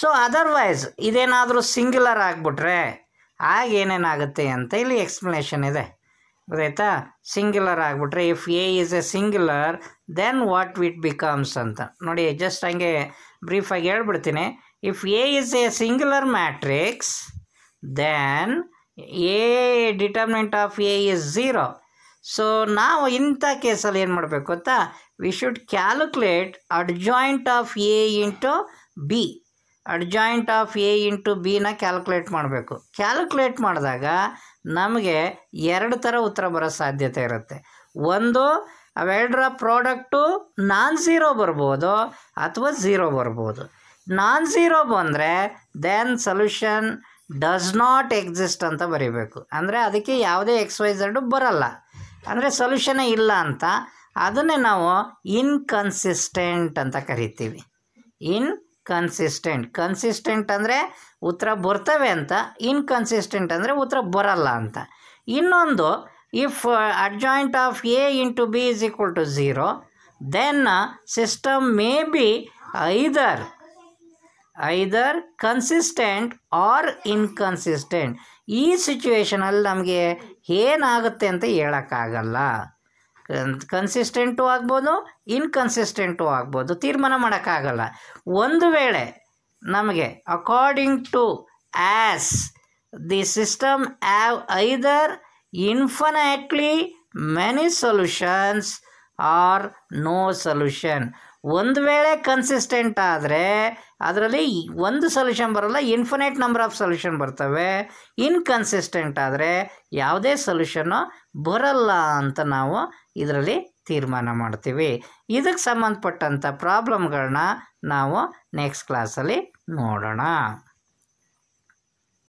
ಸೊ ಅದರ್ವೈಸ್ ಇದೇನಾದರೂ ಸಿಂಗ್ಯುಲರ್ ಆಗಿಬಿಟ್ರೆ ಆಗ ಅಂತ ಇಲ್ಲಿ ಎಕ್ಸ್ಪ್ಲನೇಷನ್ ಇದೆ ಗೊತ್ತಾಯ್ತಾ ಸಿಂಗ್ಯುಲರ್ ಆಗಿಬಿಟ್ರೆ if A is a singular then what it becomes ಅಂತ ನೋಡಿ ಜಸ್ಟ್ ಹಂಗೆ ಬ್ರೀಫಾಗಿ ಹೇಳ್ಬಿಡ್ತೀನಿ if A is a singular matrix then a determinant of A is zero so ನಾವು ಇಂಥ ಕೇಸಲ್ಲಿ ಏನು ಮಾಡಬೇಕು ಗೊತ್ತಾ we should calculate adjoint of A into B adjoint of A into ಬಿನ ಕ್ಯಾಲ್ಕುಲೇಟ್ ಮಾಡಬೇಕು ಕ್ಯಾಲ್ಕುಲೇಟ್ ಮಾಡಿದಾಗ ನಮಗೆ ಎರಡು ಥರ ಉತ್ತರ ಬರೋ ಸಾಧ್ಯತೆ ಇರುತ್ತೆ ಒಂದು ಅವೆರಡರ ಪ್ರಾಡಕ್ಟು ನಾನ್ ಝೀರೋ ಬರ್ಬೋದು ಅಥವಾ ಝೀರೋ ಬರ್ಬೋದು ನಾನ್ ಝೀರೋ ಬಂದರೆ then solution does not exist ಅಂತ ಬರೀಬೇಕು ಅಂದರೆ ಅದಕ್ಕೆ ಯಾವುದೇ ಎಕ್ಸ್ವೈಝೆಡು ಬರಲ್ಲ ಅಂದರೆ ಸೊಲ್ಯೂಷನೇ ಇಲ್ಲ ಅಂತ ಅದನ್ನೇ ನಾವು ಇನ್ಕನ್ಸಿಸ್ಟೆಂಟ್ ಅಂತ ಕರಿತೀವಿ ಇನ್ಕನ್ಸಿಸ್ಟೆಂಟ್ ಕನ್ಸಿಸ್ಟೆಂಟ್ ಅಂದರೆ ಉತ್ತರ ಬರ್ತವೆ ಅಂತ ಇನ್ಕನ್ಸಿಸ್ಟೆಂಟ್ ಅಂದರೆ ಉತ್ತರ ಬರಲ್ಲ ಅಂತ ಇನ್ನೊಂದು if adjoint of A into B is equal to zero then system may be either either consistent or inconsistent ಈ ಸಿಚುವೇಷನಲ್ಲಿ ನಮಗೆ ಏನಾಗುತ್ತೆ ಅಂತ ಹೇಳೋಕ್ಕಾಗಲ್ಲ ಕನ್ಸಿಸ್ಟೆಂಟು ಆಗ್ಬೋದು ಇನ್ಕನ್ಸಿಸ್ಟೆಂಟು ಆಗ್ಬೋದು ತೀರ್ಮಾನ ಮಾಡೋಕ್ಕಾಗಲ್ಲ ಒಂದು ವೇಳೆ ನಮಗೆ according to as the system have either infinitely many solutions or no solution ಒಂದು ವೇಳೆ ಕನ್ಸಿಸ್ಟೆಂಟ್ ಆದರೆ ಅದರಲ್ಲಿ ಒಂದು ಸೊಲ್ಯೂಷನ್ ಬರೋಲ್ಲ ಇನ್ಫಿನೈಟ್ ನಂಬರ್ ಆಫ್ ಸೊಲ್ಯೂಷನ್ ಬರ್ತವೆ ಇನ್ಕನ್ಸಿಸ್ಟೆಂಟ್ ಆದರೆ ಯಾವುದೇ ಸೊಲ್ಯೂಷನ್ನು ಬರಲ್ಲ ಅಂತ ನಾವು ಇದರಲ್ಲಿ ತೀರ್ಮಾನ ಮಾಡ್ತೀವಿ ಇದಕ್ಕೆ ಸಂಬಂಧಪಟ್ಟಂಥ ಪ್ರಾಬ್ಲಮ್ಗಳನ್ನ ನಾವು ನೆಕ್ಸ್ಟ್ ಕ್ಲಾಸಲ್ಲಿ ನೋಡೋಣ